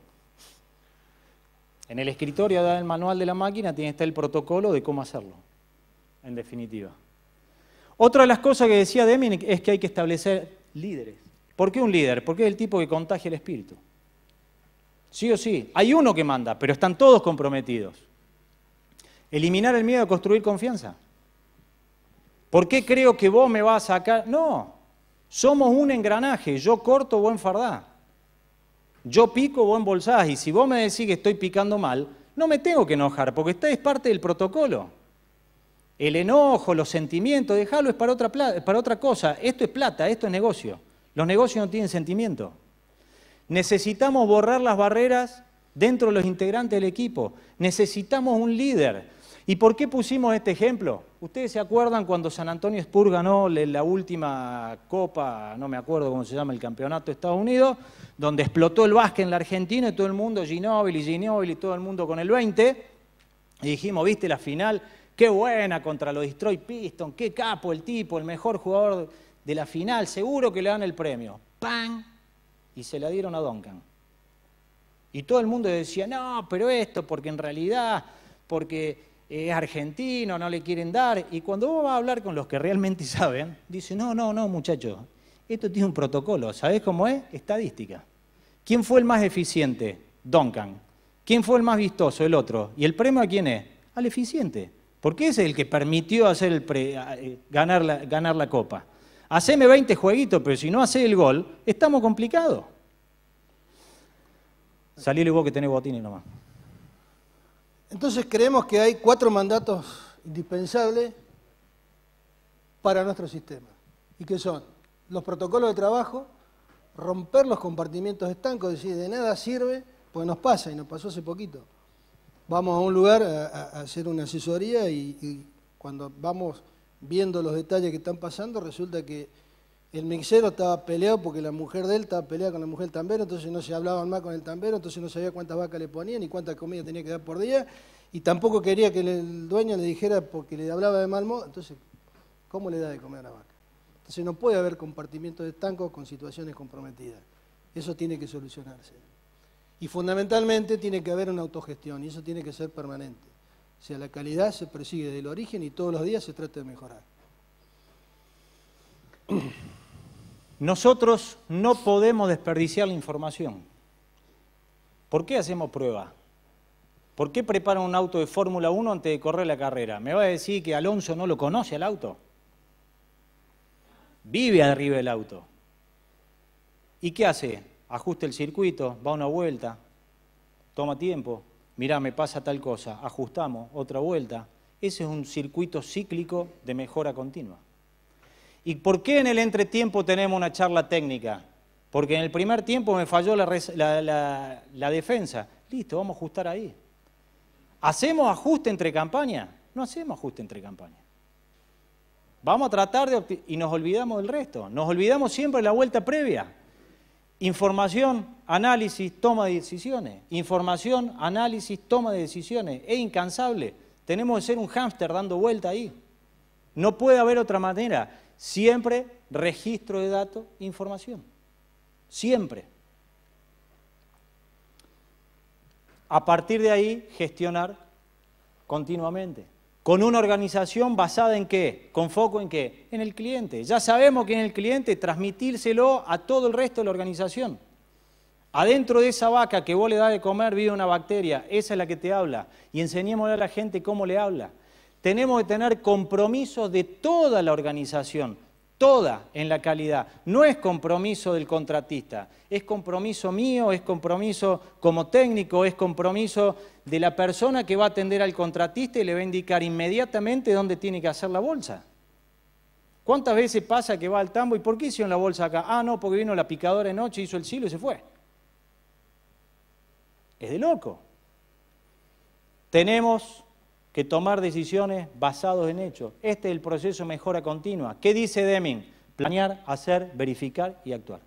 Speaker 1: En el escritorio del manual de la máquina tiene está el protocolo de cómo hacerlo, en definitiva. Otra de las cosas que decía Deming es que hay que establecer líderes. ¿Por qué un líder? Porque es el tipo que contagia el espíritu. Sí o sí, hay uno que manda, pero están todos comprometidos. Eliminar el miedo a construir confianza. ¿Por qué creo que vos me vas a sacar? No, somos un engranaje, yo corto, buen fardá. Yo pico, vos embolsás, y si vos me decís que estoy picando mal, no me tengo que enojar, porque esta es parte del protocolo. El enojo, los sentimientos, dejalo, es para otra, para otra cosa. Esto es plata, esto es negocio. Los negocios no tienen sentimiento. Necesitamos borrar las barreras dentro de los integrantes del equipo. Necesitamos un líder. ¿Y por qué pusimos este ejemplo? ¿Ustedes se acuerdan cuando San Antonio Spurs ganó la última copa, no me acuerdo cómo se llama, el campeonato de Estados Unidos, donde explotó el básquet en la Argentina y todo el mundo, Ginóbili, y todo el mundo con el 20? Y dijimos, viste la final, qué buena contra los Destroy Pistons, qué capo el tipo, el mejor jugador de la final, seguro que le dan el premio. ¡Pam! Y se la dieron a Duncan. Y todo el mundo decía, no, pero esto, porque en realidad, porque es argentino, no le quieren dar. Y cuando vos vas a hablar con los que realmente saben, dice, no, no, no, muchachos, esto tiene un protocolo. ¿Sabés cómo es? Estadística. ¿Quién fue el más eficiente? Duncan. ¿Quién fue el más vistoso? El otro. ¿Y el premio a quién es? Al eficiente. Porque es el que permitió hacer eh, ganar, la, copa. Haceme 20 jueguitos, pero si no hace el gol, estamos complicados. Salí vos que tenés botines nomás.
Speaker 2: Entonces creemos que hay cuatro mandatos indispensables para nuestro sistema, y que son los protocolos de trabajo, romper los compartimientos estancos, decir, de nada sirve, pues nos pasa, y nos pasó hace poquito. Vamos a un lugar a, hacer una asesoría y cuando vamos viendo los detalles que están pasando, resulta que el mixero estaba peleado porque la mujer de él estaba peleada con la mujer del tambero, entonces no se hablaban más con el tambero, entonces no sabía cuántas vacas le ponían y cuánta comida tenía que dar por día, y tampoco quería que el dueño le dijera porque le hablaba de mal modo, entonces, ¿cómo le da de comer a la vaca? Entonces no puede haber compartimiento de estancos con situaciones comprometidas. Eso tiene que solucionarse. Y fundamentalmente tiene que haber una autogestión y eso tiene que ser permanente. O sea, la calidad se persigue del origen y todos los días se trata de mejorar.
Speaker 1: Nosotros no podemos desperdiciar la información. ¿Por qué hacemos prueba? ¿Por qué preparan un auto de Fórmula 1 antes de correr la carrera? ¿Me va a decir que Alonso no lo conoce el auto? Vive arriba del auto. ¿Y qué hace? Ajusta el circuito, va una vuelta, toma tiempo, mirá, me pasa tal cosa, ajustamos, otra vuelta. Ese es un circuito cíclico de mejora continua. ¿Y por qué en el entretiempo tenemos una charla técnica? Porque en el primer tiempo me falló la, defensa. Listo, vamos a ajustar ahí. ¿Hacemos ajuste entre campaña? No hacemos ajuste entre campaña. Vamos a tratar de... y nos olvidamos del resto. Nos olvidamos siempre de la vuelta previa. Información, análisis, toma de decisiones. Información, análisis, toma de decisiones. Es incansable. Tenemos que ser un hámster dando vuelta ahí. No puede haber otra manera. Siempre registro de datos, información. Siempre. A partir de ahí, gestionar continuamente. Con una organización basada en qué? Con foco en qué? En el cliente. Ya sabemos que en el cliente transmitírselo a todo el resto de la organización. Adentro de esa vaca que vos le das de comer vive una bacteria, esa es la que te habla. Y enseñémosle a la gente cómo le habla tenemos que tener compromiso de toda la organización, toda en la calidad. No es compromiso del contratista, es compromiso mío, es compromiso como técnico, es compromiso de la persona que va a atender al contratista y le va a indicar inmediatamente dónde tiene que hacer la bolsa. ¿Cuántas veces pasa que va al tambo y por qué hicieron la bolsa acá? Ah, no, porque vino la picadora de noche, hizo el silo y se fue. Es de loco. Tenemos que tomar decisiones basadas en hechos. Este es el proceso de mejora continua. ¿Qué dice Deming? Planear, hacer, verificar y actuar.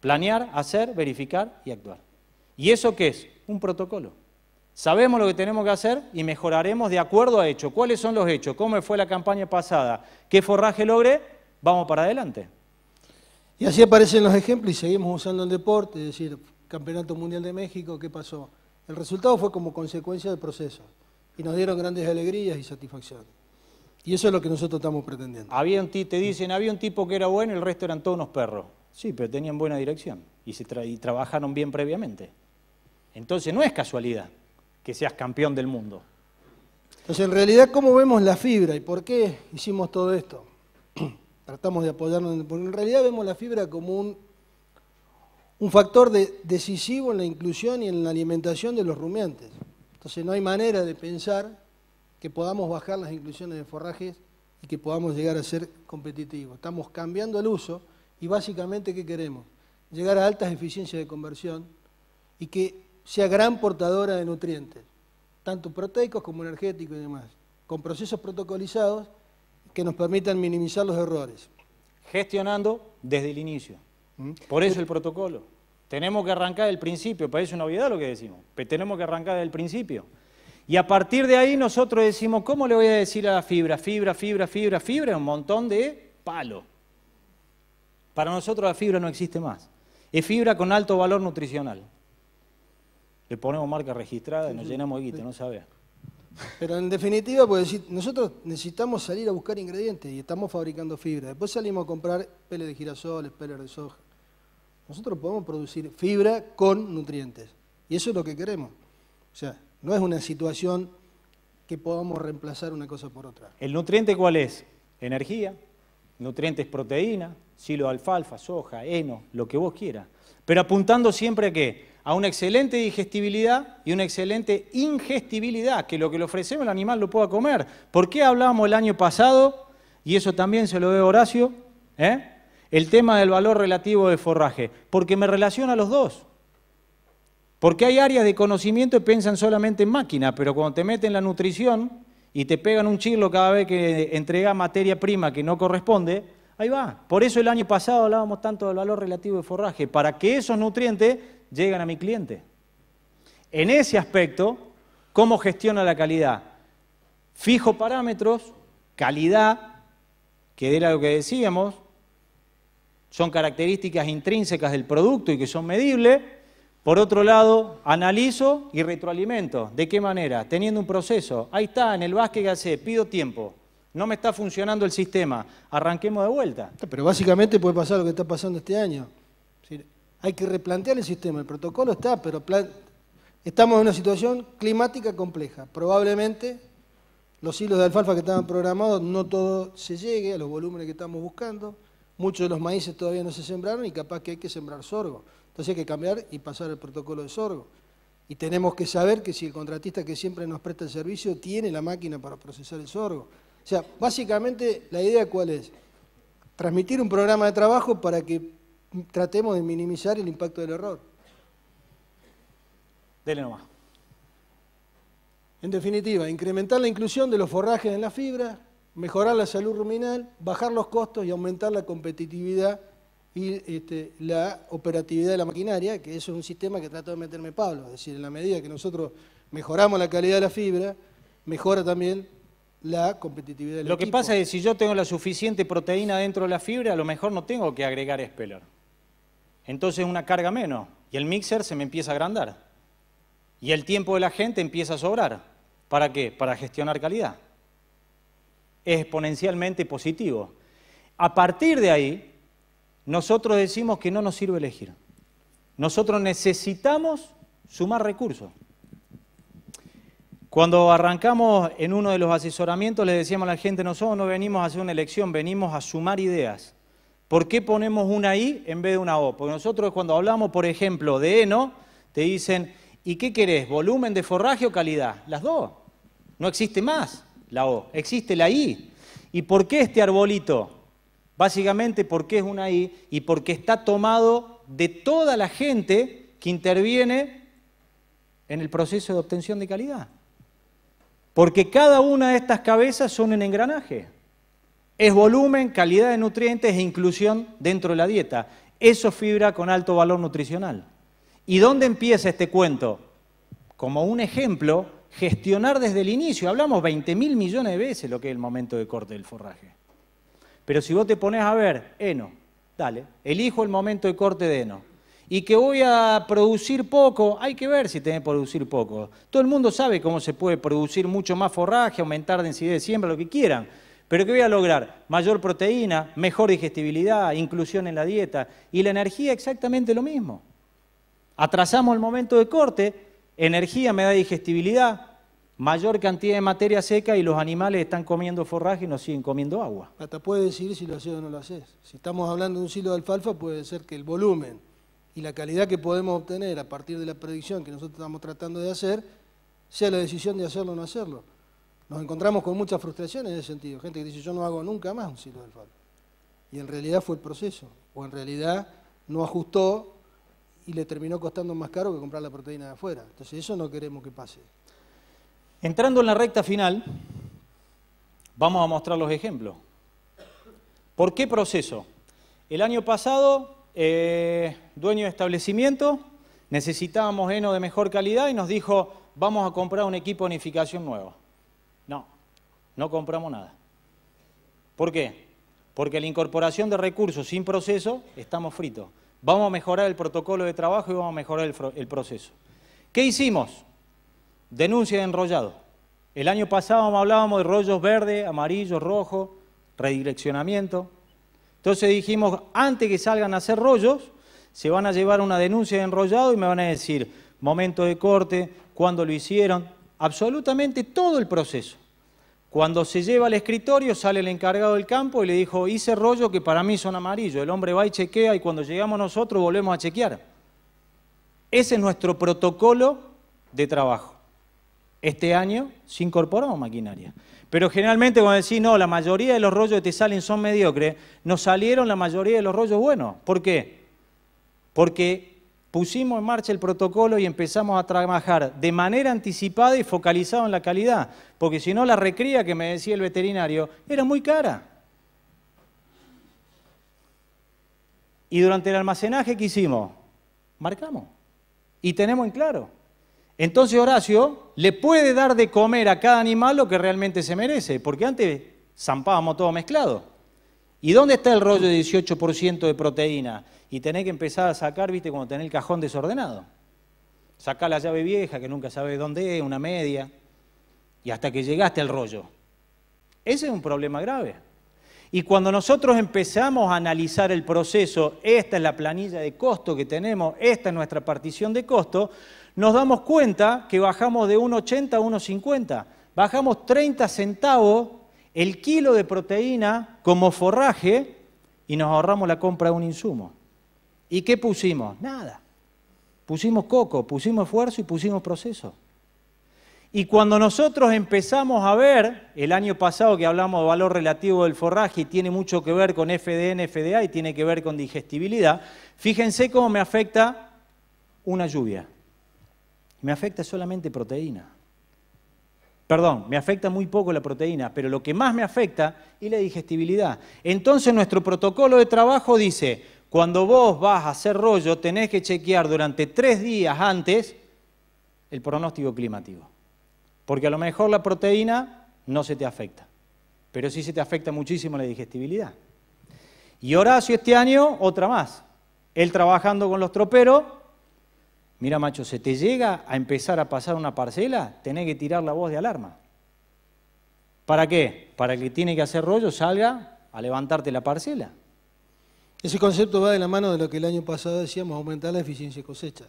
Speaker 1: Planear, hacer, verificar y actuar. ¿Y eso qué es? Un protocolo. Sabemos lo que tenemos que hacer y mejoraremos de acuerdo a hechos. ¿Cuáles son los hechos? ¿Cómo fue la campaña pasada? ¿Qué forraje logré? Vamos para adelante.
Speaker 2: Y así aparecen los ejemplos y seguimos usando el deporte, es decir, Campeonato Mundial de México, ¿qué pasó? El resultado fue como consecuencia del proceso y nos dieron grandes alegrías y satisfacción. Y eso es lo que nosotros estamos pretendiendo.
Speaker 1: Había un te dicen, había un tipo que era bueno y el resto eran todos unos perros. Sí, pero tenían buena dirección y, se trabajaron bien previamente. Entonces no es casualidad que seas campeón del mundo.
Speaker 2: Entonces en realidad, ¿cómo vemos la fibra y por qué hicimos todo esto? Tratamos de apoyarnos, porque en realidad vemos la fibra como un, un factor decisivo en la inclusión y en la alimentación de los rumiantes. Entonces no hay manera de pensar que podamos bajar las inclusiones de forrajes y que podamos llegar a ser competitivos. Estamos cambiando el uso y básicamente ¿qué queremos? Llegar a altas eficiencias de conversión y que sea gran portadora de nutrientes, tanto proteicos como energéticos y demás, con procesos protocolizados que nos permitan minimizar los errores. Gestionando
Speaker 1: desde el inicio. ¿Mm?
Speaker 2: Por eso el protocolo. Tenemos que arrancar
Speaker 1: del principio, parece una obviedad lo que decimos, pero tenemos que arrancar del principio. Y a partir de ahí nosotros decimos, ¿cómo le voy a decir a la fibra? Fibra, fibra, fibra, fibra, un montón de palo. Para nosotros la fibra no existe más. Es fibra con alto valor nutricional. Le ponemos marca registrada y nos llenamos de guita, no sabemos.
Speaker 2: Pero en definitiva, pues nosotros necesitamos salir a buscar ingredientes y estamos fabricando fibra. Después salimos a comprar peles de girasoles, peles de soja. Nosotros podemos producir fibra con nutrientes. Y eso es lo que queremos. O sea, no es una situación que podamos reemplazar una cosa por otra.
Speaker 1: ¿El nutriente cuál es? Energía, nutrientes proteína, silo alfalfa, soja, heno, lo que vos quieras. Pero apuntando siempre a qué? A una excelente digestibilidad y una excelente ingestibilidad, que lo que le ofrecemos al animal lo pueda comer. ¿Por qué hablábamos el año pasado? Y eso también se lo ve Horacio, ¿eh? el tema del valor relativo de forraje, porque me relaciona a los dos. Porque hay áreas de conocimiento que piensan solamente en máquina, pero cuando te meten la nutrición y te pegan un chirlo cada vez que entrega materia prima que no corresponde, ahí va. Por eso el año pasado hablábamos tanto del valor relativo de forraje, para que esos nutrientes lleguen a mi cliente. En ese aspecto, ¿cómo gestiona la calidad? Fijo parámetros, calidad, que era lo que decíamos, son características intrínsecas del producto y que son medibles. Por otro lado, analizo y retroalimento. ¿De qué manera? Teniendo un proceso. Ahí está, en el básquet que hace, pido tiempo. No me está funcionando el sistema. Arranquemos de vuelta.
Speaker 2: Pero básicamente puede pasar lo que está pasando este año. Hay que replantear el sistema. El protocolo está, pero estamos en una situación climática compleja. Probablemente los hilos de alfalfa que estaban programados no todo se llegue a los volúmenes que estamos buscando muchos de los maíces todavía no se sembraron y capaz que hay que sembrar sorgo. Entonces hay que cambiar y pasar el protocolo de sorgo. Y tenemos que saber que si el contratista que siempre nos presta el servicio tiene la máquina para procesar el sorgo. O sea, básicamente la idea cuál es? Transmitir un programa de trabajo para que tratemos de minimizar el impacto del error. Dele nomás. En definitiva, incrementar la inclusión de los forrajes en la fibra, mejorar la salud ruminal, bajar los costos y aumentar la competitividad y este, la operatividad de la maquinaria, que eso es un sistema que trata de meterme Pablo, es decir, en la medida que nosotros mejoramos la calidad de la fibra, mejora también la competitividad del Lo que pasa
Speaker 1: es que si yo tengo la suficiente proteína dentro de la fibra, a lo mejor no tengo que agregar espeler. Entonces una carga menos y el mixer se me empieza a agrandar. Y el tiempo de la gente empieza a sobrar. ¿Para qué? Para gestionar calidad es exponencialmente positivo. A partir de ahí, nosotros decimos que no nos sirve elegir. Nosotros necesitamos sumar recursos. Cuando arrancamos en uno de los asesoramientos, le decíamos a la gente, nosotros no venimos a hacer una elección, venimos a sumar ideas. ¿Por qué ponemos una I en vez de una O? Porque nosotros cuando hablamos, por ejemplo, de ENO, te dicen, ¿y qué querés? ¿Volumen de forraje o calidad? Las dos. No existe más la O, existe la I. ¿Y por qué este arbolito? Básicamente porque es una I y porque está tomado de toda la gente que interviene en el proceso de obtención de calidad. Porque cada una de estas cabezas son un engranaje. Es volumen, calidad de nutrientes e inclusión dentro de la dieta. Eso fibra con alto valor nutricional. ¿Y dónde empieza este cuento? Como un ejemplo gestionar desde el inicio. Hablamos 20 mil millones de veces lo que es el momento de corte del forraje. Pero si vos te pones a ver, Eno, dale, elijo el momento de corte de Eno Y que voy a producir poco, hay que ver si tenés que producir poco. Todo el mundo sabe cómo se puede producir mucho más forraje, aumentar densidad de siembra, lo que quieran. Pero ¿qué voy a lograr? Mayor proteína, mejor digestibilidad, inclusión en la dieta y la energía exactamente lo mismo. Atrasamos el momento de corte energía me da digestibilidad, mayor cantidad de materia seca y los animales están comiendo forraje y no siguen comiendo agua.
Speaker 2: Hasta puede decidir si lo haces o no lo haces. Si estamos hablando de un silo de alfalfa, puede ser que el volumen y la calidad que podemos obtener a partir de la predicción que nosotros estamos tratando de hacer, sea la decisión de hacerlo o no hacerlo. Nos encontramos con muchas frustraciones en ese sentido. Gente que dice, yo no hago nunca más un silo de alfalfa. Y en realidad fue el proceso. O en realidad no ajustó y le terminó costando más caro que comprar la proteína de afuera. Entonces eso no queremos que pase.
Speaker 1: Entrando en la recta final, vamos a mostrar los ejemplos. ¿Por qué proceso? El año pasado, eh, dueño de establecimiento, necesitábamos heno de mejor calidad y nos dijo, vamos a comprar un equipo de unificación nuevo. No, no compramos nada. ¿Por qué? Porque la incorporación de recursos sin proceso, estamos fritos. Vamos a mejorar el protocolo de trabajo y vamos a mejorar el, proceso. ¿Qué hicimos? Denuncia de enrollado. El año pasado hablábamos de rollos verde, amarillo, rojo, redireccionamiento. Entonces dijimos, antes que salgan a hacer rollos, se van a llevar una denuncia de enrollado y me van a decir momento de corte, cuándo lo hicieron, absolutamente todo el proceso. Cuando se lleva al escritorio, sale el encargado del campo y le dijo, hice rollo que para mí son amarillos. El hombre va y chequea y cuando llegamos nosotros volvemos a chequear. Ese es nuestro protocolo de trabajo. Este año se incorporamos maquinaria. Pero generalmente cuando decís, no, la mayoría de los rollos que te salen son mediocres, nos salieron la mayoría de los rollos buenos. ¿Por qué? Porque pusimos en marcha el protocolo y empezamos a trabajar de manera anticipada y focalizado en la calidad, porque si no la recría que me decía el veterinario era muy cara. Y durante el almacenaje, que hicimos? Marcamos. Y tenemos en claro. Entonces Horacio le puede dar de comer a cada animal lo que realmente se merece, porque antes zampábamos todo mezclado. ¿Y dónde está el rollo de 18% de proteína? y tenés que empezar a sacar, viste, cuando tenés el cajón desordenado. Sacá la llave vieja, que nunca sabe dónde es, una media, y hasta que llegaste al rollo. Ese es un problema grave. Y cuando nosotros empezamos a analizar el proceso, esta es la planilla de costo que tenemos, esta es nuestra partición de costo, nos damos cuenta que bajamos de 1,80 a 1,50. Bajamos 30 centavos el kilo de proteína como forraje y nos ahorramos la compra de un insumo. ¿Y qué pusimos? Nada. Pusimos coco, pusimos esfuerzo y pusimos proceso. Y cuando nosotros empezamos a ver, el año pasado que hablamos de valor relativo del forraje y tiene mucho que ver con FDN, FDA y tiene que ver con digestibilidad, fíjense cómo me afecta una lluvia. Me afecta solamente proteína. Perdón, me afecta muy poco la proteína, pero lo que más me afecta es la digestibilidad. Entonces nuestro protocolo de trabajo dice, cuando vos vas a hacer rollo, tenés que chequear durante tres días antes el pronóstico climático. Porque a lo mejor la proteína no se te afecta, pero sí se te afecta muchísimo la digestibilidad. Y Horacio este año, otra más. Él trabajando con los troperos, mira macho, se te llega a empezar a pasar una parcela, tenés que tirar la voz de alarma. ¿Para qué? Para que tiene que hacer rollo, salga a levantarte la parcela.
Speaker 2: Ese concepto va de la mano de lo que el año pasado decíamos, aumentar la eficiencia de cosecha.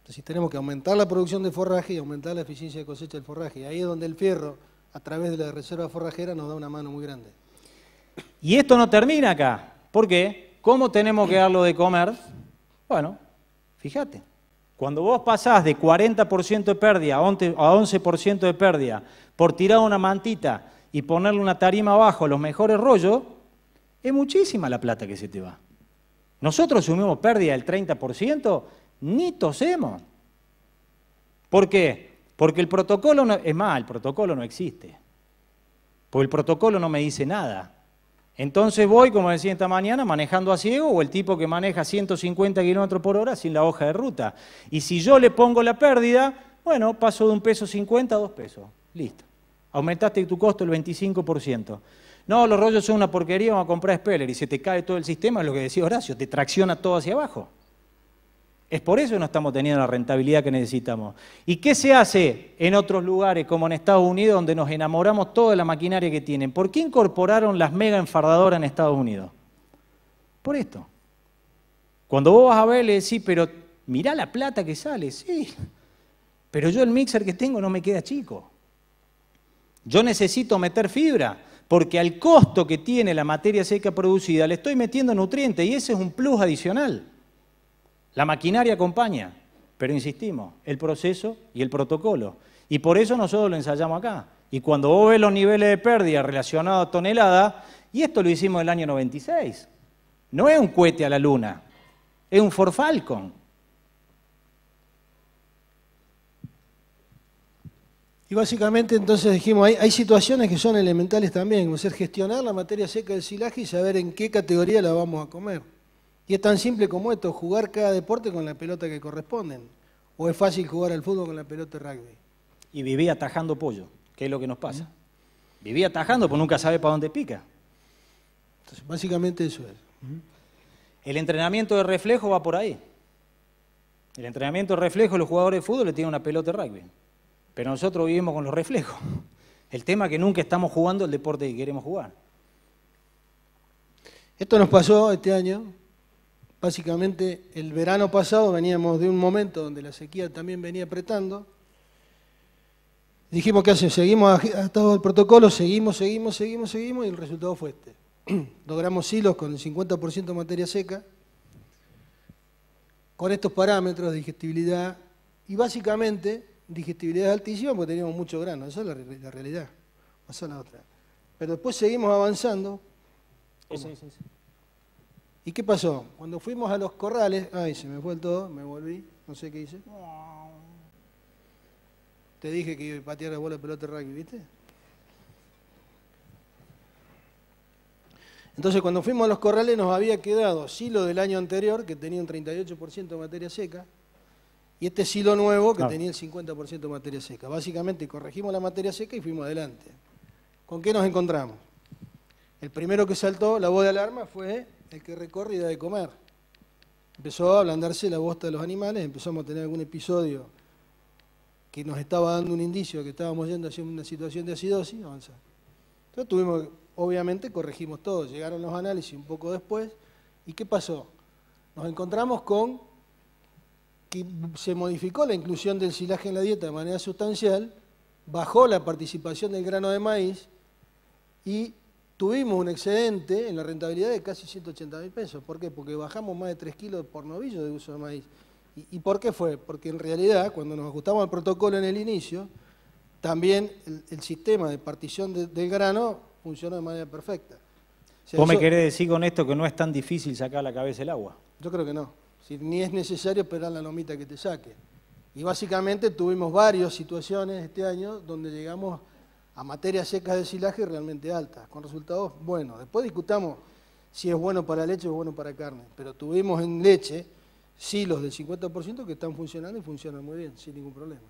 Speaker 2: Entonces tenemos que aumentar la producción de forraje y aumentar la eficiencia de cosecha del forraje. ahí es donde el fierro, a través de la reserva forrajera, nos da una mano muy grande.
Speaker 1: Y esto no termina acá. ¿Por qué? ¿Cómo tenemos que darlo de comer? Bueno, fíjate. Cuando vos pasás de 40% de pérdida a 11% de pérdida por tirar una mantita y ponerle una tarima abajo a los mejores rollos, es muchísima la plata que se te va. Nosotros sumimos pérdida del 30%, ni tosemos. ¿Por qué? Porque el protocolo no, es más, el protocolo no existe. Porque el protocolo no me dice nada. Entonces voy, como decía esta mañana, manejando a ciego o el tipo que maneja 150 kilómetros por hora sin la hoja de ruta. Y si yo le pongo la pérdida, bueno, paso de un peso 50 a dos pesos. Listo. Aumentaste tu costo el 25% no, los rollos son una porquería, vamos a comprar Speller y se te cae todo el sistema, es lo que decía Horacio, te tracciona todo hacia abajo. Es por eso que no estamos teniendo la rentabilidad que necesitamos. ¿Y qué se hace en otros lugares como en Estados Unidos donde nos enamoramos toda la maquinaria que tienen? ¿Por qué incorporaron las mega enfardadoras en Estados Unidos? Por esto. Cuando vos vas a ver, sí, decís, pero mirá la plata que sale, sí. Pero yo el mixer que tengo no me queda chico. Yo necesito meter fibra porque al costo que tiene la materia seca producida le estoy metiendo nutrientes y ese es un plus adicional. La maquinaria acompaña, pero insistimos, el proceso y el protocolo. Y por eso nosotros lo ensayamos acá. Y cuando vos ves los niveles de pérdida relacionados a tonelada, y esto lo hicimos en el año 96, no es un cohete a la luna, es un forfalcon.
Speaker 2: Y básicamente entonces dijimos, hay, situaciones que son elementales también, como ser gestionar la materia seca del silaje y saber en qué categoría la vamos a comer. Y es tan simple como esto, jugar cada deporte con la pelota que corresponde. O es fácil jugar al fútbol con la pelota de rugby.
Speaker 1: Y vivía atajando pollo, que es lo que nos pasa. Vivía Viví atajando, pues nunca sabe para dónde pica.
Speaker 2: Entonces, básicamente eso es.
Speaker 1: El entrenamiento de reflejo va por ahí. El entrenamiento de reflejo, los jugadores de fútbol le tienen una pelota de rugby. Pero nosotros vivimos con los reflejos. El tema
Speaker 2: es que nunca estamos jugando el deporte que queremos jugar. Esto nos pasó este año. Básicamente el verano pasado veníamos de un momento donde la sequía también venía apretando. Dijimos que hacemos? seguimos a todo el protocolo, seguimos, seguimos, seguimos, seguimos y el resultado fue este. Logramos silos con el 50% de materia seca, con estos parámetros de digestibilidad y básicamente digestibilidad altísima porque teníamos mucho grano, esa es la, realidad, pasó la otra. Pero después seguimos avanzando. ¿Y qué pasó? Cuando fuimos a los corrales, ay, se me fue el todo, me volví, no sé qué hice. Te dije que iba a patear la bola de pelota de rugby, ¿viste? Entonces, cuando fuimos a los corrales nos había quedado silo del año anterior, que tenía un 38% de materia seca, y este silo nuevo que tenía el 50% de materia seca. Básicamente corregimos la materia seca y fuimos adelante. ¿Con qué nos encontramos? El primero que saltó la voz de alarma fue el que recorre y da de comer. Empezó a ablandarse la bosta de los animales, empezamos a tener algún episodio que nos estaba dando un indicio de que estábamos yendo hacia una situación de acidosis, avanza. Entonces tuvimos, obviamente corregimos todo, llegaron los análisis un poco después, ¿y qué pasó? Nos encontramos con que se modificó la inclusión del silaje en la dieta de manera sustancial, bajó la participación del grano de maíz y tuvimos un excedente en la rentabilidad de casi 180 mil pesos. ¿Por qué? Porque bajamos más de 3 kilos por novillo de uso de maíz. ¿Y, por qué fue? Porque en realidad, cuando nos ajustamos al protocolo en el inicio, también el, sistema de partición del grano funcionó de manera perfecta. ¿Vos me querés
Speaker 1: decir con esto que no es tan
Speaker 2: difícil sacar la cabeza el agua? Yo creo que no ni es necesario esperar la lomita que te saque. Y básicamente tuvimos varias situaciones este año donde llegamos a materias secas de silaje realmente altas, con resultados buenos. Después discutamos si es bueno para leche o bueno para carne, pero tuvimos en leche silos del 50% que están funcionando y funcionan muy bien, sin ningún problema.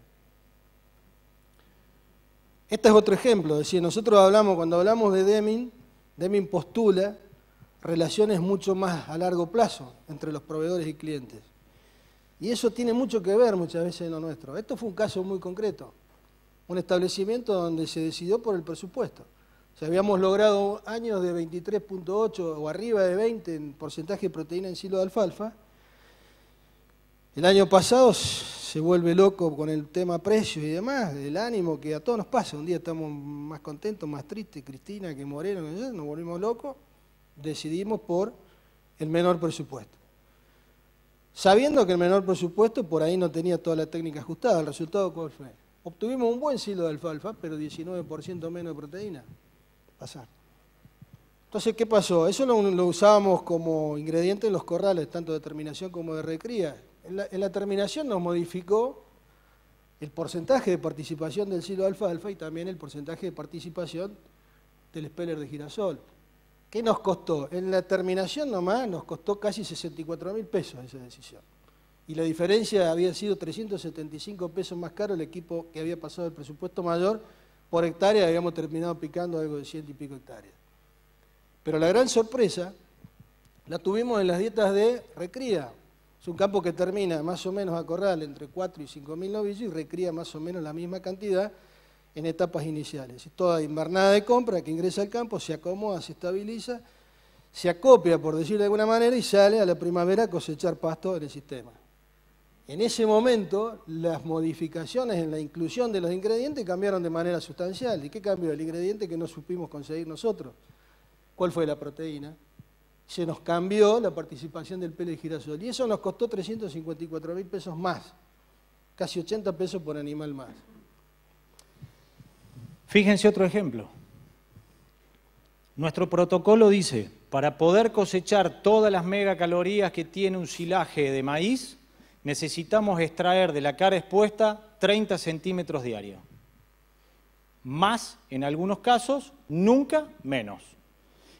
Speaker 2: Este es otro ejemplo, es decir, nosotros hablamos, cuando hablamos de Deming, Deming postula relaciones mucho más a largo plazo entre los proveedores y clientes. Y eso tiene mucho que ver muchas veces en lo nuestro. Esto fue un caso muy concreto, un establecimiento donde se decidió por el presupuesto. O sea, habíamos logrado años de 23.8 o arriba de 20 en porcentaje de proteína en silo de alfalfa. El año pasado se vuelve loco con el tema precios y demás, el ánimo que a todos nos pasa. Un día estamos más contentos, más tristes, Cristina que Moreno, nos volvimos locos decidimos por el menor presupuesto. Sabiendo que el menor presupuesto por ahí no tenía toda la técnica ajustada, el resultado cuál fue? Obtuvimos un buen silo de alfalfa, pero 19% menos de proteína. Pasar. Entonces, ¿qué pasó? Eso lo, usábamos como ingrediente en los corrales, tanto de terminación como de recría. En la, en la terminación nos modificó el porcentaje de participación del silo de alfalfa y también el porcentaje de participación del speller de girasol. ¿Qué nos costó? En la terminación nomás nos costó casi 64 mil pesos esa decisión. Y la diferencia había sido 375 pesos más caro el equipo que había pasado el presupuesto mayor por hectárea, habíamos terminado picando algo de ciento y pico hectáreas. Pero la gran sorpresa la tuvimos en las dietas de recría. Es un campo que termina más o menos a corral entre 4 y 5 mil novillos y recría más o menos la misma cantidad en etapas iniciales. toda invernada de compra que ingresa al campo se acomoda, se estabiliza, se acopia, por decirlo de alguna manera, y sale a la primavera a cosechar pasto en el sistema. En ese momento, las modificaciones en la inclusión de los ingredientes cambiaron de manera sustancial. ¿Y qué cambió? El ingrediente que no supimos conseguir nosotros. ¿Cuál fue la proteína? Se nos cambió la participación del pele de girasol. Y eso nos costó 354 mil pesos más, casi 80 pesos por animal más.
Speaker 1: Fíjense otro ejemplo. Nuestro protocolo dice, para poder cosechar todas las megacalorías que tiene un silaje de maíz, necesitamos extraer de la cara expuesta 30 centímetros diarios. Más, en algunos casos, nunca menos.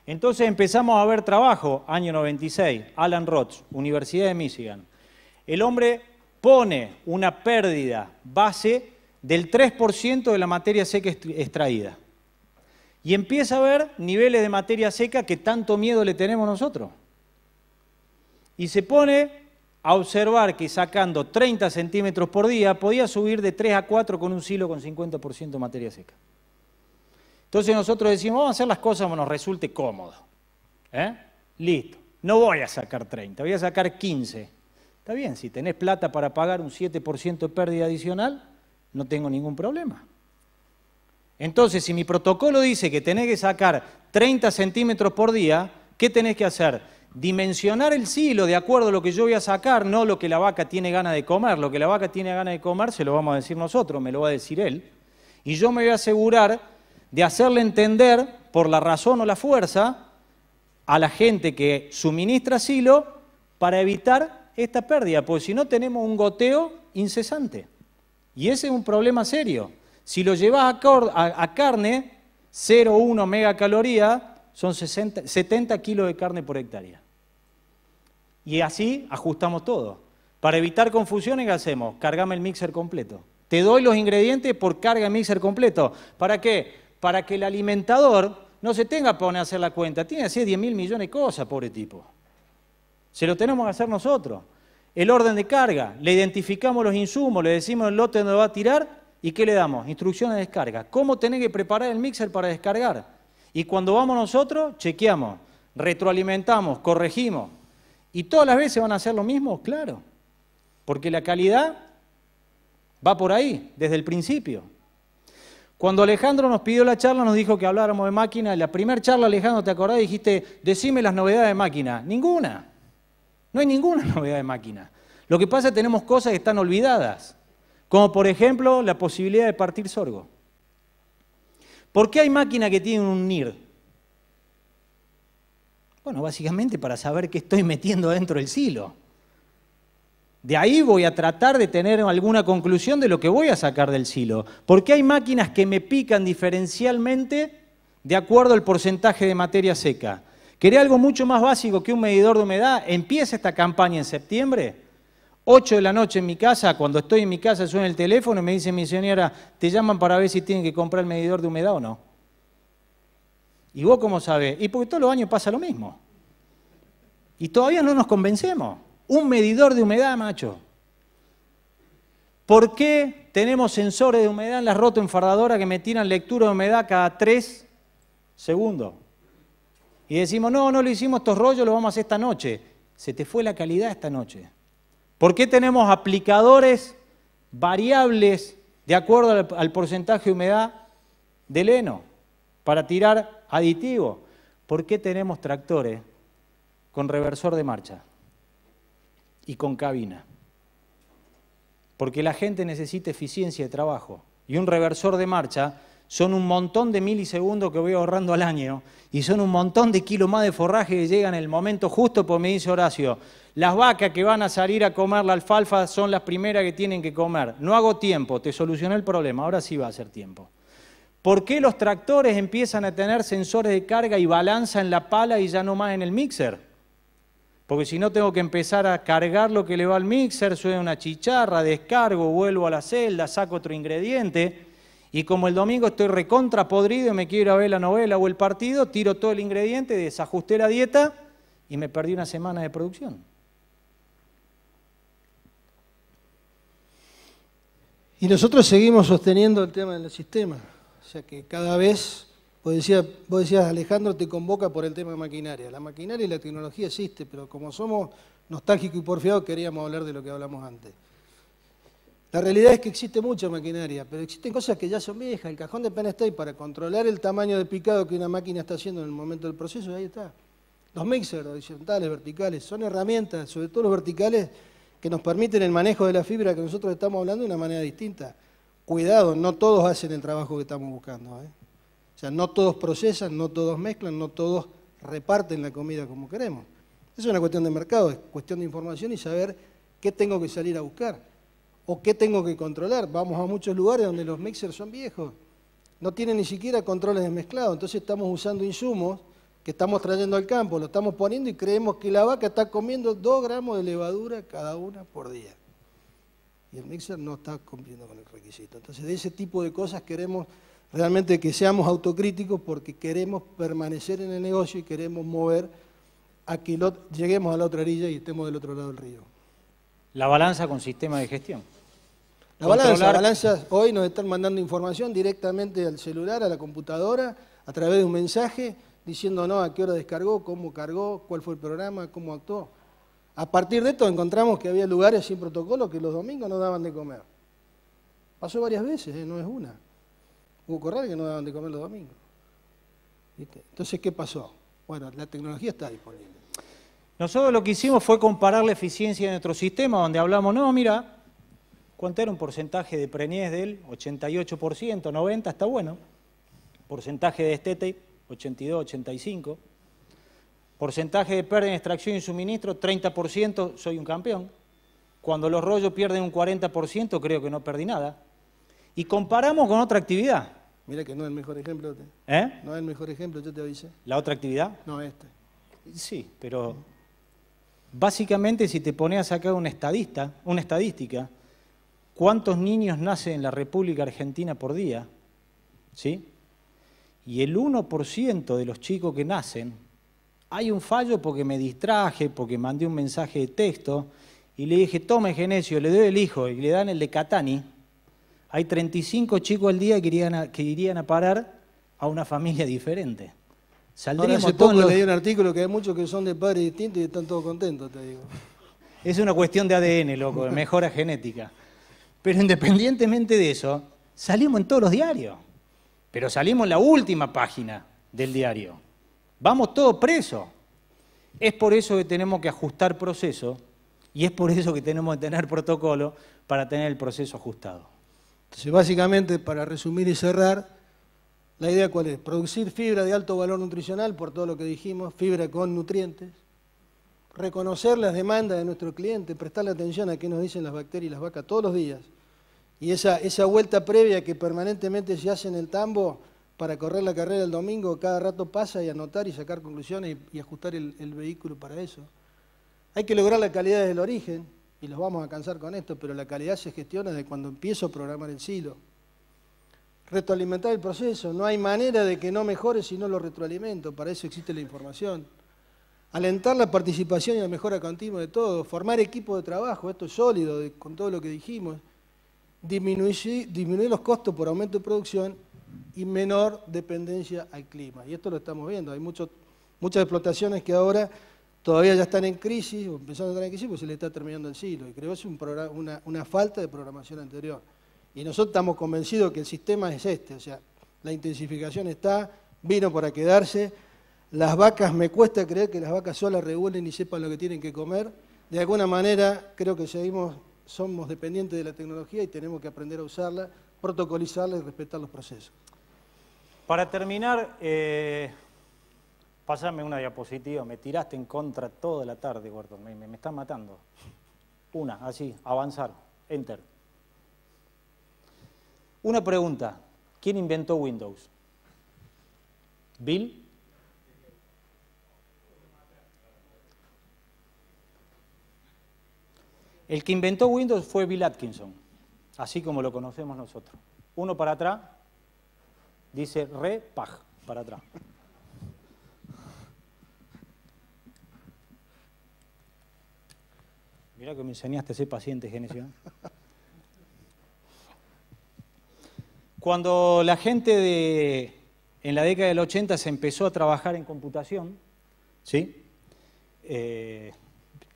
Speaker 1: Entonces empezamos a ver trabajo, año 96, Alan Roth, Universidad de Michigan. El hombre pone una pérdida base del 3% de la materia seca extraída. Y empieza a ver niveles de materia seca que tanto miedo le tenemos nosotros. Y se pone a observar que sacando 30 centímetros por día podía subir de 3 a 4 con un silo con 50% de materia seca. Entonces nosotros decimos, vamos a hacer las cosas como nos resulte cómodo. ¿eh? Listo. No voy a sacar 30, voy a sacar 15. Está bien, si tenés plata para pagar un 7% de pérdida adicional, no tengo ningún problema. Entonces, si mi protocolo dice que tenés que sacar 30 centímetros por día, ¿qué tenés que hacer? Dimensionar el silo de acuerdo a lo que yo voy a sacar, no lo que la vaca tiene ganas de comer. Lo que la vaca tiene ganas de comer se lo vamos a decir nosotros, me lo va a decir él. Y yo me voy a asegurar de hacerle entender, por la razón o la fuerza, a la gente que suministra silo para evitar esta pérdida, porque si no tenemos un goteo incesante. Y ese es un problema serio. Si lo llevas a, carne, 0,1 megacaloría son 70 kilos de carne por hectárea. Y así ajustamos todo. Para evitar confusiones, ¿qué hacemos? Cargame el mixer completo. Te doy los ingredientes por carga mixer completo. ¿Para qué? Para que el alimentador no se tenga para poner a hacer la cuenta. Tiene que hacer 10 mil millones de cosas, pobre tipo. Se lo tenemos que hacer nosotros el orden de carga, le identificamos los insumos, le decimos el lote donde va a tirar y ¿qué le damos? Instrucciones de descarga. ¿Cómo tenés que preparar el mixer para descargar? Y cuando vamos nosotros, chequeamos, retroalimentamos, corregimos. ¿Y todas las veces van a hacer lo mismo? Claro. Porque la calidad va por ahí, desde el principio. Cuando Alejandro nos pidió la charla, nos dijo que habláramos de máquina. la primera charla, Alejandro, ¿te acordás? Dijiste, decime las novedades de máquina. Ninguna. No hay ninguna novedad de máquina. Lo que pasa es que tenemos cosas que están olvidadas, como por ejemplo la posibilidad de partir sorgo. ¿Por qué hay máquinas que tienen un NIR? Bueno, básicamente para saber qué estoy metiendo dentro del silo. De ahí voy a tratar de tener alguna conclusión de lo que voy a sacar del silo. ¿Por qué hay máquinas que me pican diferencialmente de acuerdo al porcentaje de materia seca. Quería algo mucho más básico que un medidor de humedad? Empieza esta campaña en septiembre. 8 de la noche en mi casa, cuando estoy en mi casa suena el teléfono y me dice mi señora, te llaman para ver si tienen que comprar el medidor de humedad o no. ¿Y vos cómo sabés? Y porque todos los años pasa lo mismo. Y todavía no nos convencemos. Un medidor de humedad, macho. ¿Por qué tenemos sensores de humedad en la roto enfardadora que me tiran lectura de humedad cada tres segundos? y decimos, no, no lo hicimos estos rollos, lo vamos a hacer esta noche. Se te fue la calidad esta noche. ¿Por qué tenemos aplicadores variables de acuerdo al, porcentaje de humedad del heno para tirar aditivo? ¿Por qué tenemos tractores con reversor de marcha y con cabina? Porque la gente necesita eficiencia de trabajo y un reversor de marcha son un montón de milisegundos que voy ahorrando al año y son un montón de kilos más de forraje que llegan en el momento justo, pues me dice Horacio, las vacas que van a salir a comer la alfalfa son las primeras que tienen que comer. No hago tiempo, te solucioné el problema, ahora sí va a ser tiempo. ¿Por qué los tractores empiezan a tener sensores de carga y balanza en la pala y ya no más en el mixer? Porque si no tengo que empezar a cargar lo que le va al mixer, suena una chicharra, descargo, vuelvo a la celda, saco otro ingrediente. Y como el domingo estoy recontra podrido, y me quiero ver la novela o el partido, tiro todo el ingrediente, desajusté la dieta y me perdí una
Speaker 2: semana de producción. Y nosotros seguimos sosteniendo el tema del sistema. O sea que cada vez, vos decías, vos decías Alejandro, te convoca por el tema de maquinaria. La maquinaria y la tecnología existe, pero como somos nostálgicos y porfiados, queríamos hablar de lo que hablamos antes. La realidad es que existe mucha maquinaria, pero existen cosas que ya son viejas. El cajón de Penn para controlar el tamaño de picado que una máquina está haciendo en el momento del proceso, ahí está. Los mixers horizontales, verticales, son herramientas, sobre todo los verticales, que nos permiten el manejo de la fibra que nosotros estamos hablando de una manera distinta. Cuidado, no todos hacen el trabajo que estamos buscando. ¿eh? O sea, no todos procesan, no todos mezclan, no todos reparten la comida como queremos. Es una cuestión de mercado, es cuestión de información y saber qué tengo que salir a buscar. ¿O qué tengo que controlar? Vamos a muchos lugares donde los mixers son viejos. No tienen ni siquiera controles de mezclado. Entonces estamos usando insumos que estamos trayendo al campo, lo estamos poniendo y creemos que la vaca está comiendo 2 gramos de levadura cada una por día. Y el mixer no está cumpliendo con el requisito. Entonces de ese tipo de cosas queremos realmente que seamos autocríticos porque queremos permanecer en el negocio y queremos mover a que lleguemos a la otra orilla y estemos del otro lado del río.
Speaker 1: La balanza con sistema de gestión.
Speaker 2: La balanza, hoy nos están mandando información directamente al celular, a la computadora, a través de un mensaje, diciéndonos a qué hora descargó, cómo cargó, cuál fue el programa, cómo actuó. A partir de esto encontramos que había lugares sin protocolo que los domingos no daban de comer. Pasó varias veces, ¿eh? no es una. Hubo corral que no daban de comer los domingos. Entonces, ¿qué pasó? Bueno, la tecnología está disponible.
Speaker 1: Nosotros lo que hicimos fue comparar la eficiencia de nuestro sistema, donde hablamos, no, mira, ¿Cuánto era un porcentaje de preñez del 88%, 90%? Está bueno. Porcentaje de estete, 82, 85. Porcentaje de pérdida en extracción y suministro, 30%, soy un campeón. Cuando los rollos pierden un 40%, creo que no perdí nada. Y comparamos con otra actividad.
Speaker 2: Mira que no es el mejor ejemplo. ¿Eh? No es el mejor ejemplo, yo te avisé. ¿La otra actividad?
Speaker 1: No, este. Sí, pero básicamente si te pones a sacar estadista, una estadística, ¿Cuántos niños nacen en la República Argentina por día? ¿Sí? Y el 1% de los chicos que nacen, hay un fallo porque me distraje, porque mandé un mensaje de texto y le dije, tome Genesio, le doy el hijo y le dan el de Catani. Hay 35 chicos al día que irían a, que irían a parar a una familia diferente. Saldríamos Ahora hace un
Speaker 2: artículo que hay muchos que son de padres distintos y están todos contentos, te digo.
Speaker 1: Es una cuestión de ADN, loco, de mejora genética. Pero independientemente de eso, salimos en todos los diarios. Pero salimos en la última página del diario. Vamos todos presos. Es por eso que tenemos que ajustar proceso y es por eso que tenemos que tener protocolo para tener el proceso
Speaker 2: ajustado. Entonces, básicamente, para resumir y cerrar, la idea cuál es? Producir fibra de alto valor nutricional, por todo lo que dijimos, fibra con nutrientes, reconocer las demandas de nuestro cliente, prestarle atención a qué nos dicen las bacterias y las vacas todos los días. Y esa, vuelta previa que permanentemente se hace en el tambo para correr la carrera el domingo, cada rato pasa y anotar y sacar conclusiones y, ajustar el, vehículo para eso. Hay que lograr la calidad desde el origen, y los vamos a cansar con esto, pero la calidad se gestiona desde cuando empiezo a programar el silo. Retroalimentar el proceso, no hay manera de que no mejore si no lo retroalimento, para eso existe la información alentar la participación y la mejora continua de todos, formar equipos de trabajo, esto es sólido con todo lo que dijimos, disminuir, los costos por aumento de producción y menor dependencia al clima. Y esto lo estamos viendo, hay muchas explotaciones que ahora todavía ya están en crisis, o empezando a estar en crisis, pues se le está terminando el siglo. Y creo que es una, falta de programación anterior. Y nosotros estamos convencidos que el sistema es este, o sea, la intensificación está, vino para quedarse, las vacas, me cuesta creer que las vacas solas regulen y sepan lo que tienen que comer. De alguna manera, creo que seguimos, somos dependientes de la tecnología y tenemos que aprender a usarla, protocolizarla y respetar los procesos.
Speaker 1: Para terminar, eh, una diapositiva. Me tiraste en contra toda la tarde, Gordon. Me, me, matando. Una, así, avanzar. Enter. Una pregunta. ¿Quién inventó Windows? ¿Bill? El que inventó Windows fue Bill Atkinson, así como lo conocemos nosotros. Uno para atrás, dice re, pag para atrás. Mirá que me enseñaste a ser paciente, Genesio. Cuando la gente de, en la década del 80 se empezó a trabajar en computación, ¿sí? Eh,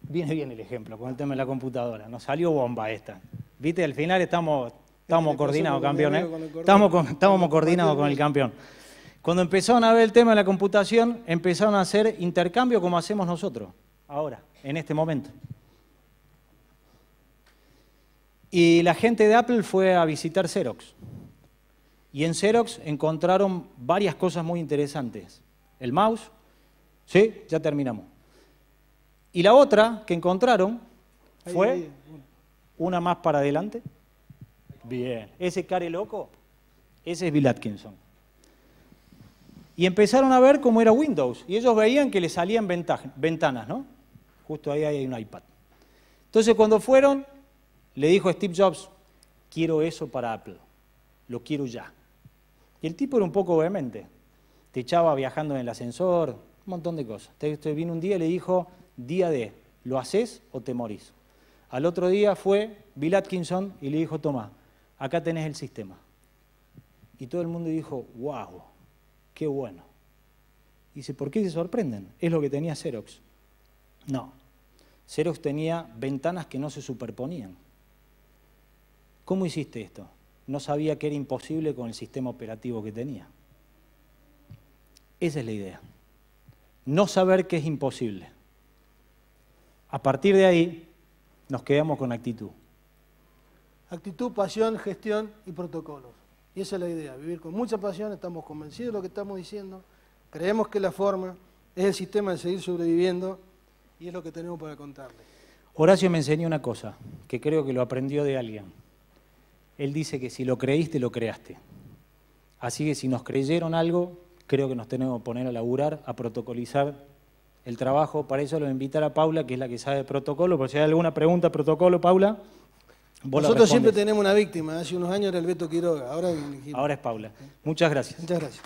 Speaker 1: Viene bien el ejemplo con el tema de la computadora. Nos salió bomba esta. Viste, al final estamos, estamos este, coordinados, campeón. ¿eh? estamos, coordinados con el campeón. Cuando empezaron a ver el tema de la computación, empezaron a hacer intercambio como hacemos nosotros, ahora, en este momento. Y la gente de Apple fue a visitar Xerox. Y en Xerox encontraron varias cosas muy interesantes. El mouse, sí, ya terminamos. Y la otra que encontraron fue una más para adelante. Bien, ese care loco, ese es Bill Atkinson. Y empezaron a ver cómo era Windows. Y ellos veían que le salían ventanas, ¿no? Justo ahí hay un iPad. Entonces cuando fueron, le dijo Steve Jobs, quiero eso para Apple, lo quiero ya. Y el tipo era un poco vehemente. Te echaba viajando en el ascensor, un montón de cosas. vino un día y le dijo, día de ¿lo haces o te morís? Al otro día fue Bill Atkinson y le dijo, Tomás, acá tenés el sistema. Y todo el mundo dijo, wow, qué bueno. Y dice, ¿por qué se sorprenden? Es lo que tenía Xerox. No, Xerox tenía ventanas que no se superponían. ¿Cómo hiciste esto? No sabía que era imposible con el sistema operativo que tenía. Esa es la idea. No saber que es imposible. A partir de ahí, nos quedamos con actitud.
Speaker 2: Actitud, pasión, gestión y protocolos. Y esa es la idea, vivir con mucha pasión, estamos convencidos de lo que estamos diciendo, creemos que la forma es el sistema de seguir sobreviviendo y es lo que tenemos para contarle.
Speaker 1: Horacio me enseñó una cosa, que creo que lo aprendió de alguien. Él dice que si lo creíste, lo creaste. Así que si nos creyeron algo, creo que nos tenemos que poner a laburar, a protocolizar el trabajo. Para eso lo invitará a Paula, que es la que sabe protocolo. Por si hay alguna pregunta, protocolo, Paula. Nosotros siempre tenemos una
Speaker 2: víctima. Hace unos años era el Beto Quiroga. Ahora, ahora es Paula. Muchas gracias. Muchas gracias.